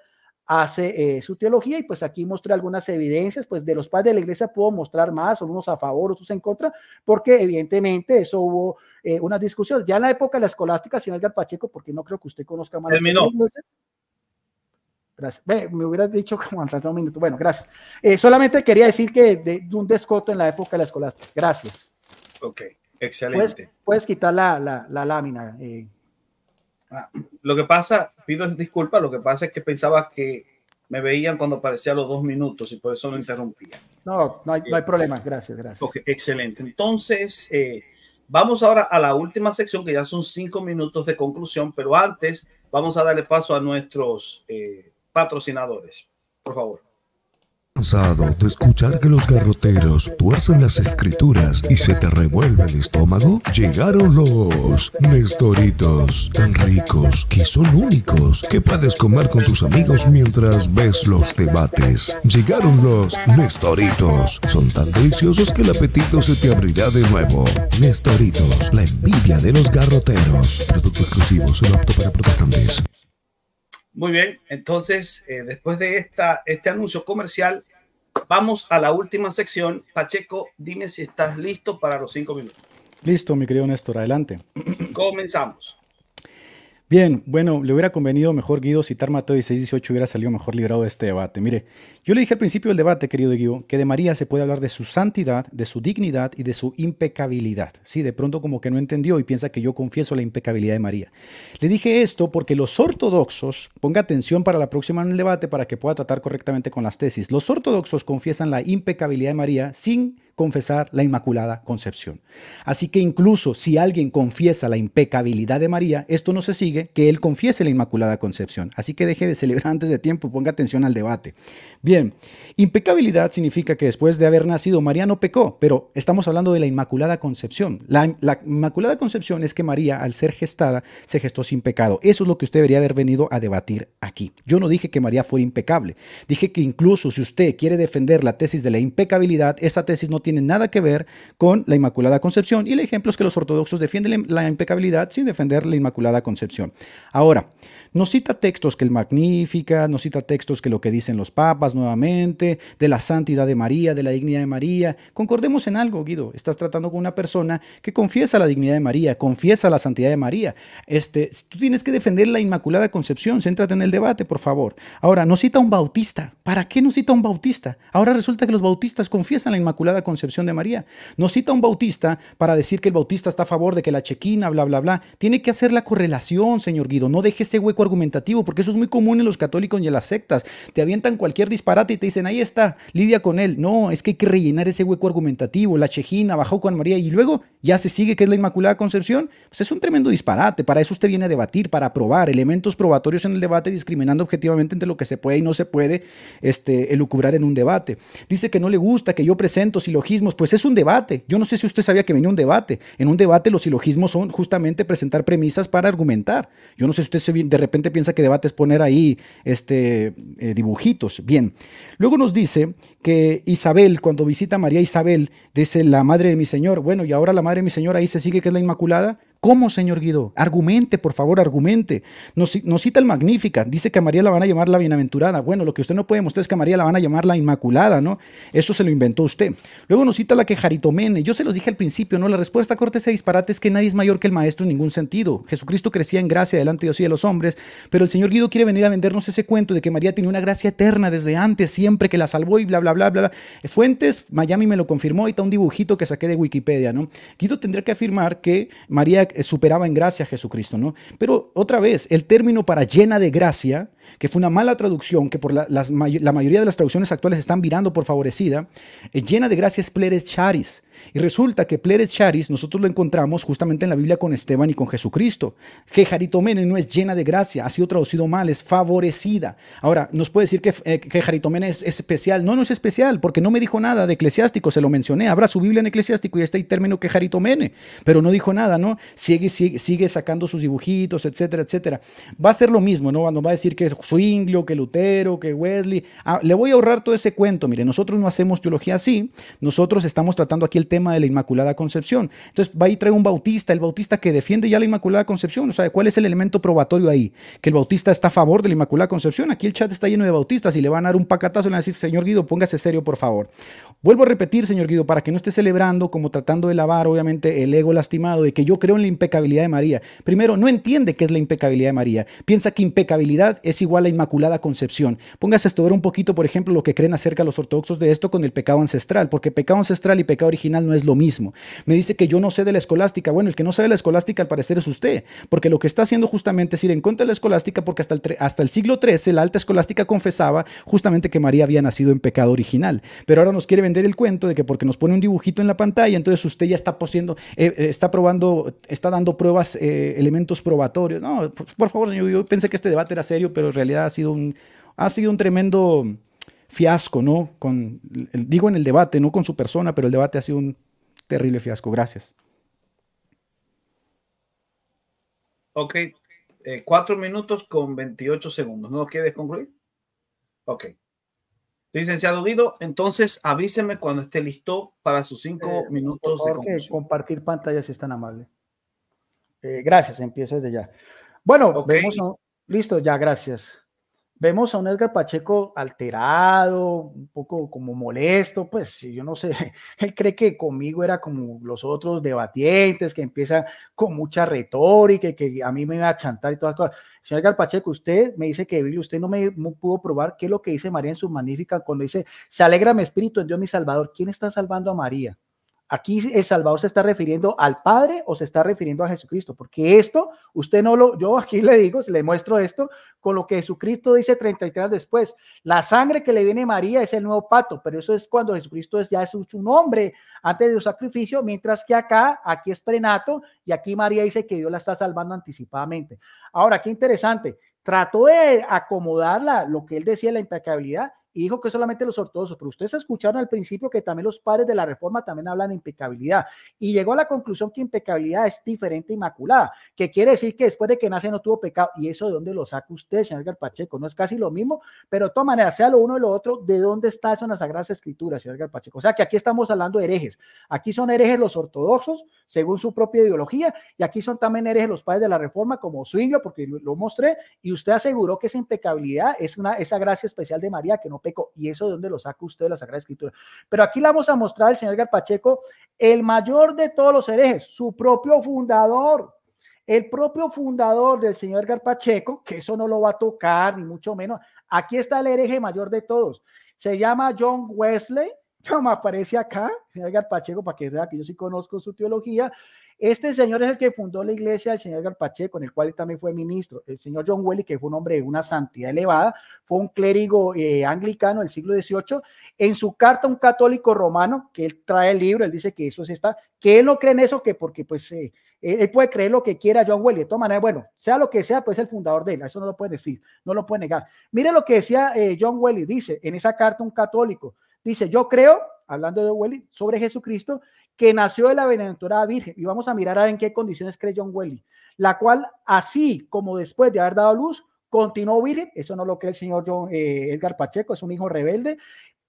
Speaker 3: hace eh, su teología y pues aquí mostré algunas evidencias, pues de los padres de la iglesia puedo mostrar más, unos a favor, otros en contra, porque evidentemente eso hubo eh, unas discusiones. Ya en la época de la escolástica, señor Galpacheco, porque no creo que usted conozca más. Terminó. Gracias. me hubiera dicho como un minuto. Bueno, gracias. solamente quería decir que de, de, un descoto en la época de la escolástica.
Speaker 1: Gracias. Ok. Excelente.
Speaker 3: Puedes, quitar la, lámina. Eh.
Speaker 1: Ah, lo que pasa, pido disculpas, lo que pasa es que pensaba que me veían cuando aparecía los dos minutos y por eso no interrumpía. No, no hay, no eh, problema, gracias, gracias. excelente. Entonces, eh, vamos ahora a la última sección, que ya son cinco minutos de conclusión, pero antes vamos a darle paso a nuestros patrocinadores. Por favor
Speaker 4: cansado de escuchar que los garroteros tuercen las escrituras y se te revuelve el estómago? Llegaron los Nestoritos, tan ricos que son únicos, que puedes comer con tus amigos mientras ves los debates. Llegaron los Nestoritos, son tan deliciosos que el apetito se te abrirá de nuevo. Nestoritos, la envidia de los garroteros, producto exclusivo, solo apto para protestantes.
Speaker 1: Muy bien, entonces, eh, después de esta, este anuncio comercial, Vamos a la última sección. Pacheco, dime si estás listo para los cinco minutos.
Speaker 2: Listo, mi querido Néstor, adelante.
Speaker 1: Comenzamos.
Speaker 2: Bien, bueno, le hubiera convenido mejor Guido citar Mateo 18, hubiera salido mejor librado de este debate. Mire, yo le dije al principio del debate, querido Guido, que de María se puede hablar de su santidad, de su dignidad y de su impecabilidad. Sí, de pronto como que no entendió y piensa que yo confieso la impecabilidad de María. Le dije esto porque los ortodoxos, ponga atención para la próxima en el debate para que pueda tratar correctamente con las tesis. Los ortodoxos confiesan la impecabilidad de María sin confesar la Inmaculada Concepción. Así que incluso si alguien confiesa la impecabilidad de María, esto no se sigue que él confiese la Inmaculada Concepción. Así que deje de celebrar antes de tiempo ponga atención al debate. Bien, impecabilidad significa que después de haber nacido María no pecó, pero estamos hablando de la Inmaculada Concepción. La, Inmaculada Concepción es que María al ser gestada se gestó sin pecado. Eso es lo que usted debería haber venido a debatir aquí. Yo no dije que María fuera impecable, dije que incluso si usted quiere defender la tesis de la impecabilidad, esa tesis no tiene tiene nada que ver con la Inmaculada Concepción. Y el ejemplo es que los ortodoxos defienden la impecabilidad sin defender la Inmaculada Concepción. Ahora, nos cita textos que el magnifica, nos cita textos que lo que dicen los papas nuevamente, de la santidad de María, de la dignidad de María. Concordemos en algo, Guido. Estás tratando con una persona que confiesa la dignidad de María, confiesa la santidad de María. Este, tú tienes que defender la Inmaculada Concepción. Céntrate en el debate, por favor. Ahora, nos cita un bautista. ¿Para qué nos cita un bautista? Ahora resulta que los bautistas confiesan la Inmaculada Concepción de María. Nos cita un bautista para decir que el bautista está a favor de que la chequina, bla, bla, bla. Tiene que hacer la correlación, señor Guido. No deje ese hueco argumentativo, porque eso es muy común en los católicos y en las sectas. Te avientan cualquier disparate y te dicen, ahí está, lidia con él. No, es que hay que rellenar ese hueco argumentativo, la Chejina, bajó Juan María y luego ya se sigue que es la Inmaculada Concepción. Pues es un tremendo disparate, para eso usted viene a debatir, para probar elementos probatorios en el debate, discriminando objetivamente entre lo que se puede y no se puede este, elucubrar en un debate. Dice que no le gusta que yo presento silogismos, pues es un debate. Yo no sé si usted sabía que venía un debate. En un debate los silogismos son justamente presentar premisas para argumentar. Yo no sé si usted se de de repente piensa que debate es poner ahí este, eh, dibujitos. Bien, luego nos dice que Isabel, cuando visita a María Isabel, dice la madre de mi Señor, bueno, y ahora la madre de mi Señor ahí se sigue que es la Inmaculada. ¿Cómo, señor Guido? Argumente, por favor, argumente. Nos, cita el Magnífica, dice que a María la van a llamar la bienaventurada. Bueno, lo que usted no puede mostrar es que a María la van a llamar la inmaculada, ¿no? Eso se lo inventó usted. Luego nos cita la que Yo se los dije al principio, ¿no? La respuesta Cortés ese disparate es que nadie es mayor que el maestro en ningún sentido. Jesucristo crecía en gracia delante de Dios y de los hombres, pero el señor Guido quiere venir a vendernos ese cuento de que María tenía una gracia eterna desde antes, siempre que la salvó y bla, bla, bla, bla. Fuentes, Miami me lo confirmó, y está un dibujito que saqué de Wikipedia, ¿no? Guido tendría que afirmar que María eh, superaba en gracia a Jesucristo, ¿no? Pero otra vez, el término para llena de gracia que fue una mala traducción, que por la, mayoría de las traducciones actuales están virando por favorecida, eh, llena de gracias pleres Charis. Y resulta que pleres Charis nosotros lo encontramos justamente en la Biblia con Esteban y con Jesucristo. Que no es llena de gracia, ha sido traducido mal, es favorecida. Ahora, nos puede decir que, eh, es, especial. No, no es especial, porque no me dijo nada de eclesiástico, se lo mencioné. habrá su Biblia en eclesiástico y está el término que pero no dijo nada, ¿no? Sigue, sigue, sacando sus dibujitos, etcétera, etcétera. Va a ser lo mismo, ¿no? Nos va a decir que es que Lutero, que Wesley. Ah, le voy a ahorrar todo ese cuento. Mire, nosotros no hacemos teología así. Nosotros estamos tratando aquí el tema de la Inmaculada Concepción. Entonces va y trae un bautista, el bautista que defiende ya la Inmaculada Concepción. O sea, ¿cuál es el elemento probatorio ahí? Que el bautista está a favor de la Inmaculada Concepción. Aquí el chat está lleno de bautistas y le van a dar un pacatazo y le van a decir, señor Guido, póngase serio, por favor. Vuelvo a repetir, señor Guido, para que no esté celebrando como tratando de lavar, obviamente, el ego lastimado de que yo creo en la impecabilidad de María. Primero, no entiende qué es la impecabilidad de María. Piensa que impecabilidad es igual a inmaculada concepción. Póngase a estudiar un poquito, por ejemplo, lo que creen acerca de los ortodoxos de esto con el pecado ancestral, porque pecado ancestral y pecado original no es lo mismo. Me dice que yo no sé de la escolástica. Bueno, el que no sabe de la escolástica al parecer es usted, porque lo que está haciendo justamente es ir en contra de la escolástica, porque hasta el, hasta el siglo XIII la alta escolástica confesaba justamente que María había nacido en pecado original. Pero ahora nos quiere el cuento de que porque nos pone un dibujito en la pantalla, entonces usted ya está posiendo, eh, eh, está probando, está dando pruebas, eh, elementos probatorios. No, por, favor, señor, yo pensé que este debate era serio, pero en realidad ha sido un, ha sido un tremendo fiasco, ¿no? Con, digo en el debate, no con su persona, pero el debate ha sido un terrible fiasco. Gracias.
Speaker 1: Ok. cuatro minutos con 28 segundos. ¿No quieres concluir? Ok. Licenciado Guido, entonces avíseme cuando esté listo para sus cinco eh, minutos
Speaker 3: de compartir pantallas si es tan amable. Eh, gracias, empiezo desde ya. Bueno, vemos, listo, ya, gracias. Vemos a un Edgar Pacheco alterado, un poco como molesto, pues yo no sé, él cree que conmigo era como los otros debatientes, que empieza con mucha retórica y que a mí me iba a chantar y todas las cosas. Señor Edgar Pacheco, usted me dice que usted no me pudo probar qué es lo que dice María en su magnífica cuando dice, se alegra mi espíritu en Dios mi Salvador. ¿Quién está salvando a María? Aquí el Salvador se está refiriendo al Padre o se está refiriendo a Jesucristo, porque esto, usted no lo, yo aquí le digo, le muestro esto con lo que Jesucristo dice 33 años después. La sangre que le viene a María es el nuevo pato, pero eso es cuando Jesucristo es, ya es un hombre antes de su sacrificio, mientras que acá, aquí es prenato y aquí María dice que Dios la está salvando anticipadamente. Ahora, qué interesante, trató de acomodar lo que él decía, la impecabilidad, dijo que solamente los ortodoxos, pero ustedes escucharon al principio que también los padres de la reforma también hablan de impecabilidad y llegó a la conclusión que impecabilidad es diferente a inmaculada, que quiere decir que después de que nace no tuvo pecado y eso de dónde lo saca usted, señor Garpacheco, no es casi lo mismo, pero de todas maneras, sea lo uno o lo otro, ¿de dónde está eso en las Sagradas Escrituras, señor Garpacheco? O sea que aquí estamos hablando de herejes, aquí son herejes los ortodoxos según su propia ideología y aquí son también herejes los padres de la reforma como su Zwinglio, porque lo mostré y usted aseguró que esa impecabilidad es una, esa gracia especial de María que no ¿Y eso de dónde lo saca usted de la Sagrada Escritura? Pero aquí la vamos a mostrar al señor Garpacheco, el mayor de todos los herejes, su propio fundador. El propio fundador del señor Garpacheco, que eso no lo va a tocar, ni mucho menos. Aquí está el hereje mayor de todos. Se llama John Wesley, como aparece acá, señor Garpacheco, para que vea que yo sí conozco su teología. Este señor es el que fundó la iglesia del señor Garpache, con el cual también fue ministro. El señor John Welly, que fue un hombre de una santidad elevada, fue un clérigo eh, anglicano del siglo XVIII. En su carta un católico romano, que él trae el libro, él dice que eso es esta, que él no cree en eso, que porque pues eh, él puede creer lo que quiera John Welly. De todas maneras, bueno, sea lo que sea, pues es el fundador de él. Eso no lo puede decir, no lo puede negar. Mire lo que decía eh, John Welly, dice en esa carta un católico. Dice, yo creo, hablando de Welly, sobre Jesucristo, que nació de la ventura Virgen, y vamos a mirar ahora en qué condiciones cree John Welly, la cual así como después de haber dado luz, continuó virgen, eso no lo cree el señor John, eh, Edgar Pacheco, es un hijo rebelde,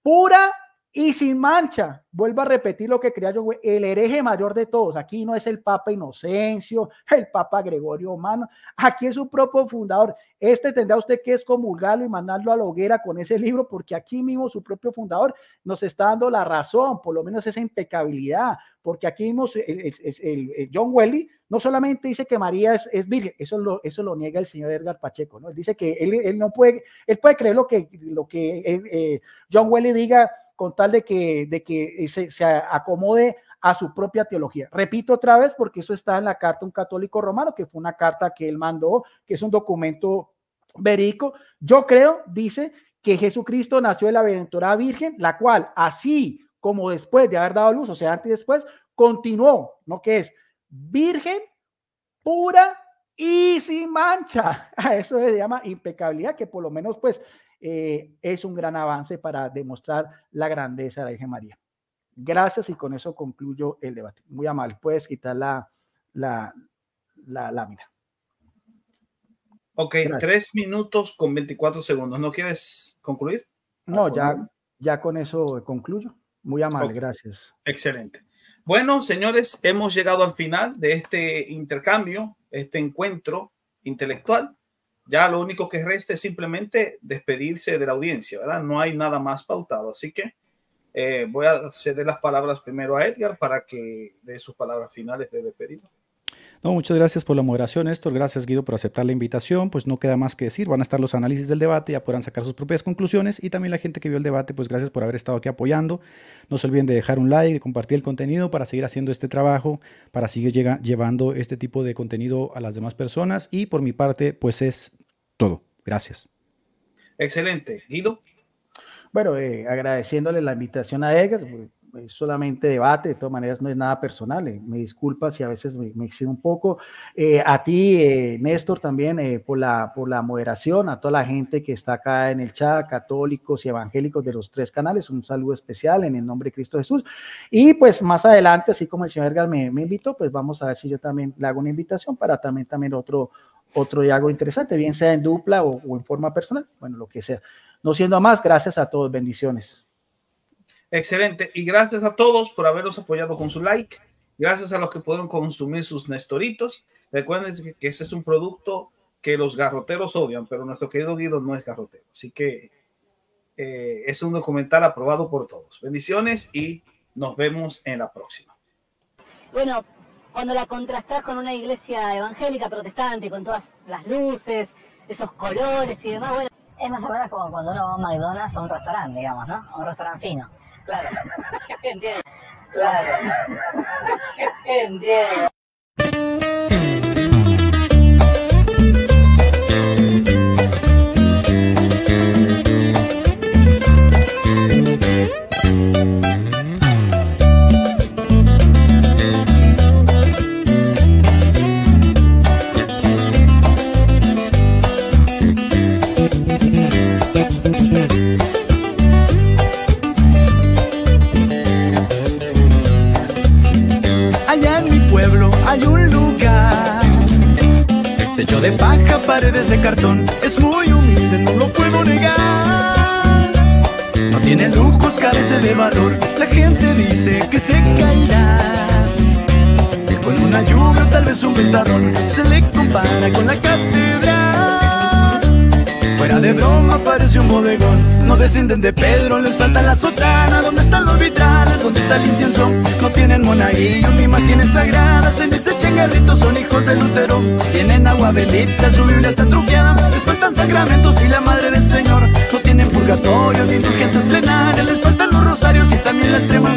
Speaker 3: pura y sin mancha. Vuelvo a repetir lo que creía yo, el hereje mayor de todos. Aquí no es el Papa Inocencio, el Papa Gregorio Humano, aquí es su propio fundador. Este tendrá usted que excomulgarlo y mandarlo a la hoguera con ese libro, porque aquí mismo su propio fundador nos está dando la razón, por lo menos esa impecabilidad, porque aquí mismo el, John Welly no solamente dice que María es, virgen, eso lo, eso lo niega el señor Edgar Pacheco, ¿no? Él dice que él, él no puede, él puede creer lo que, lo que eh, eh, John Welly diga con tal de que, de que eh, se, acomode a su propia teología. Repito otra vez, porque eso está en la carta un católico romano, que fue una carta que él mandó, que es un documento verídico. Yo creo, dice, que Jesucristo nació de la bienaventurada Virgen, la cual, así como después de haber dado luz, o sea, antes y después, continuó, ¿no? Que es Virgen pura y sin mancha. A eso se llama impecabilidad, que por lo menos, pues, eh, es un gran avance para demostrar la grandeza de la Virgen María. Gracias y con eso concluyo el debate. Muy amable, puedes quitar la, lámina.
Speaker 1: Ok, tres minutos con 24 segundos. ¿No quieres concluir? No, ah, ya, ya con eso concluyo. Muy amable, gracias. Excelente. Bueno, señores, hemos llegado al final de este intercambio, este encuentro intelectual. Ya lo único que resta es simplemente despedirse de la audiencia, ¿verdad? No hay nada más pautado. Así que eh, voy a ceder las palabras primero a Edgar para que dé sus palabras finales de despedida.
Speaker 2: No, muchas gracias por la moderación, Néstor. Gracias, Guido, por aceptar la invitación. Pues no queda más que decir, van a estar los análisis del debate, ya podrán sacar sus propias conclusiones. Y también la gente que vio el debate, pues gracias por haber estado aquí apoyando. No se olviden de dejar un like, de compartir el contenido para seguir haciendo este trabajo, para seguir llevando este tipo de contenido a las demás personas. Y por mi parte, pues es todo. Gracias.
Speaker 1: Excelente. Guido.
Speaker 3: Bueno, eh, agradeciéndole la invitación a Edgar, es solamente debate, de todas maneras no es nada personal. Eh, me disculpa si a veces me, me un poco. Eh, a ti, eh, Néstor, también por, la, por la moderación, a toda la gente que está acá en el chat, católicos y evangélicos de los tres canales, un saludo especial en el nombre de Cristo Jesús. Y pues más adelante, así como el señor Edgar me, me invitó, pues vamos a ver si yo también le hago una invitación para también, también otro, otro algo interesante, bien sea en dupla o en forma personal, bueno, lo que sea. No siendo más, gracias a todos, bendiciones.
Speaker 1: Excelente. Y gracias a todos por habernos apoyado con su like. Gracias a los que pudieron consumir sus Nestoritos. Recuerden que ese es un producto que los garroteros odian, pero nuestro querido Guido no es garrotero. Así que eh, es un documental aprobado por todos. Bendiciones y nos vemos en la próxima.
Speaker 5: Bueno, cuando la contrastás con una iglesia evangélica protestante, con todas las luces, esos colores y demás, es más o menos
Speaker 3: como cuando uno va a McDonald's o un
Speaker 1: restaurante, digamos, ¿no? Un restaurante fino Claro. ¿Entiendes? Claro. ¿Entiendes?
Speaker 5: de paja, paredes de cartón. Es muy humilde, no lo puedo negar. No tiene lujos, carece de valor. La gente dice que se caerá. Con una lluvia, tal vez un ventarrón, se le compara con la catedral. Fuera de broma parece un bodegón No descienden de Pedro, les falta la sotana ¿Dónde están los vitrales? ¿Dónde está el incienso? No tienen monaguillo, ni imágenes sagradas En ese chengarrito son hijos de Lutero Tienen agua bendita, su Biblia está truqueada Les faltan sacramentos y la madre del Señor No tienen purgatorio, ni indulgencias plenarias Les faltan los rosarios y también la extrema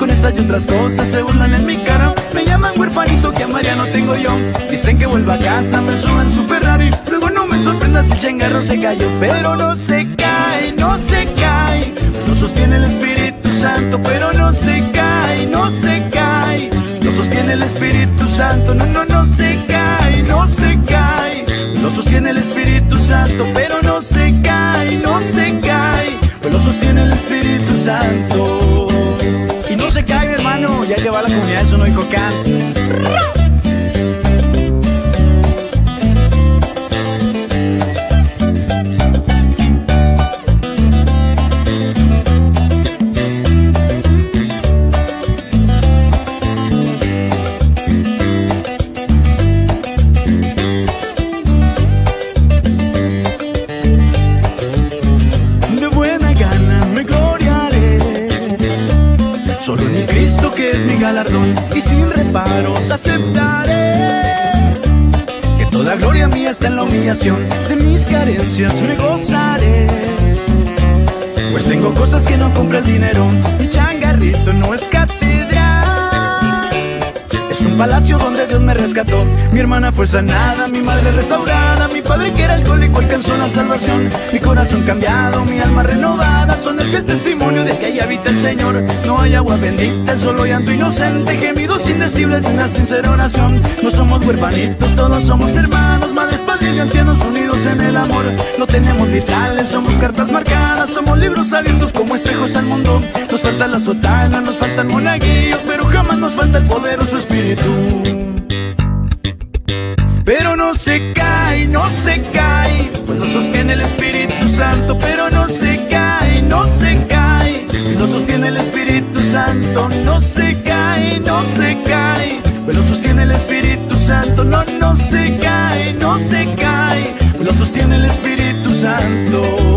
Speaker 5: Con estas y otras cosas se burlan en mi cara Me llaman huerfanito que a María no tengo yo Dicen que vuelva a casa, me suben su Ferrari sorprenda si se cayó, pero no se cae, no se cae. Lo sostiene el Espíritu Santo, pero no se cae, no se cae. Lo sostiene el Espíritu Santo, no, no, no se cae, no se cae. Lo sostiene el Espíritu Santo, pero no se cae, no se cae. Pues lo sostiene el Espíritu Santo. Y no se cae, hermano, ya lleva la comunidad no hay coca de mis carencias me gozaré. Pues tengo cosas que no compra el dinero, mi changarrito no es catedral. Es un palacio donde Dios me rescató. Mi hermana fue sanada, mi madre restaurada, mi padre que era alcohólico alcanzó la salvación. Mi corazón cambiado, mi alma renovada, son el testimonio de que ahí habita el Señor. No hay agua bendita, solo llanto inocente, gemidos indecibles de una sincera oración. No somos huerfanitos, todos somos hermanos, madres, padres y ancianos unidos en el amor. No tenemos vitales, somos cartas marcadas, somos libros abiertos como espejos al mundo. Nos falta la sotana, nos faltan monaguillos, pero jamás nos falta el poderoso espíritu no se cae, no se cae. Pues lo sostiene el Espíritu Santo, pero no se cae, no se cae. Lo sostiene el Espíritu Santo, no se cae, no se cae. Pues lo sostiene el Espíritu Santo, no, no se cae, no se cae. Pues lo sostiene el Espíritu Santo.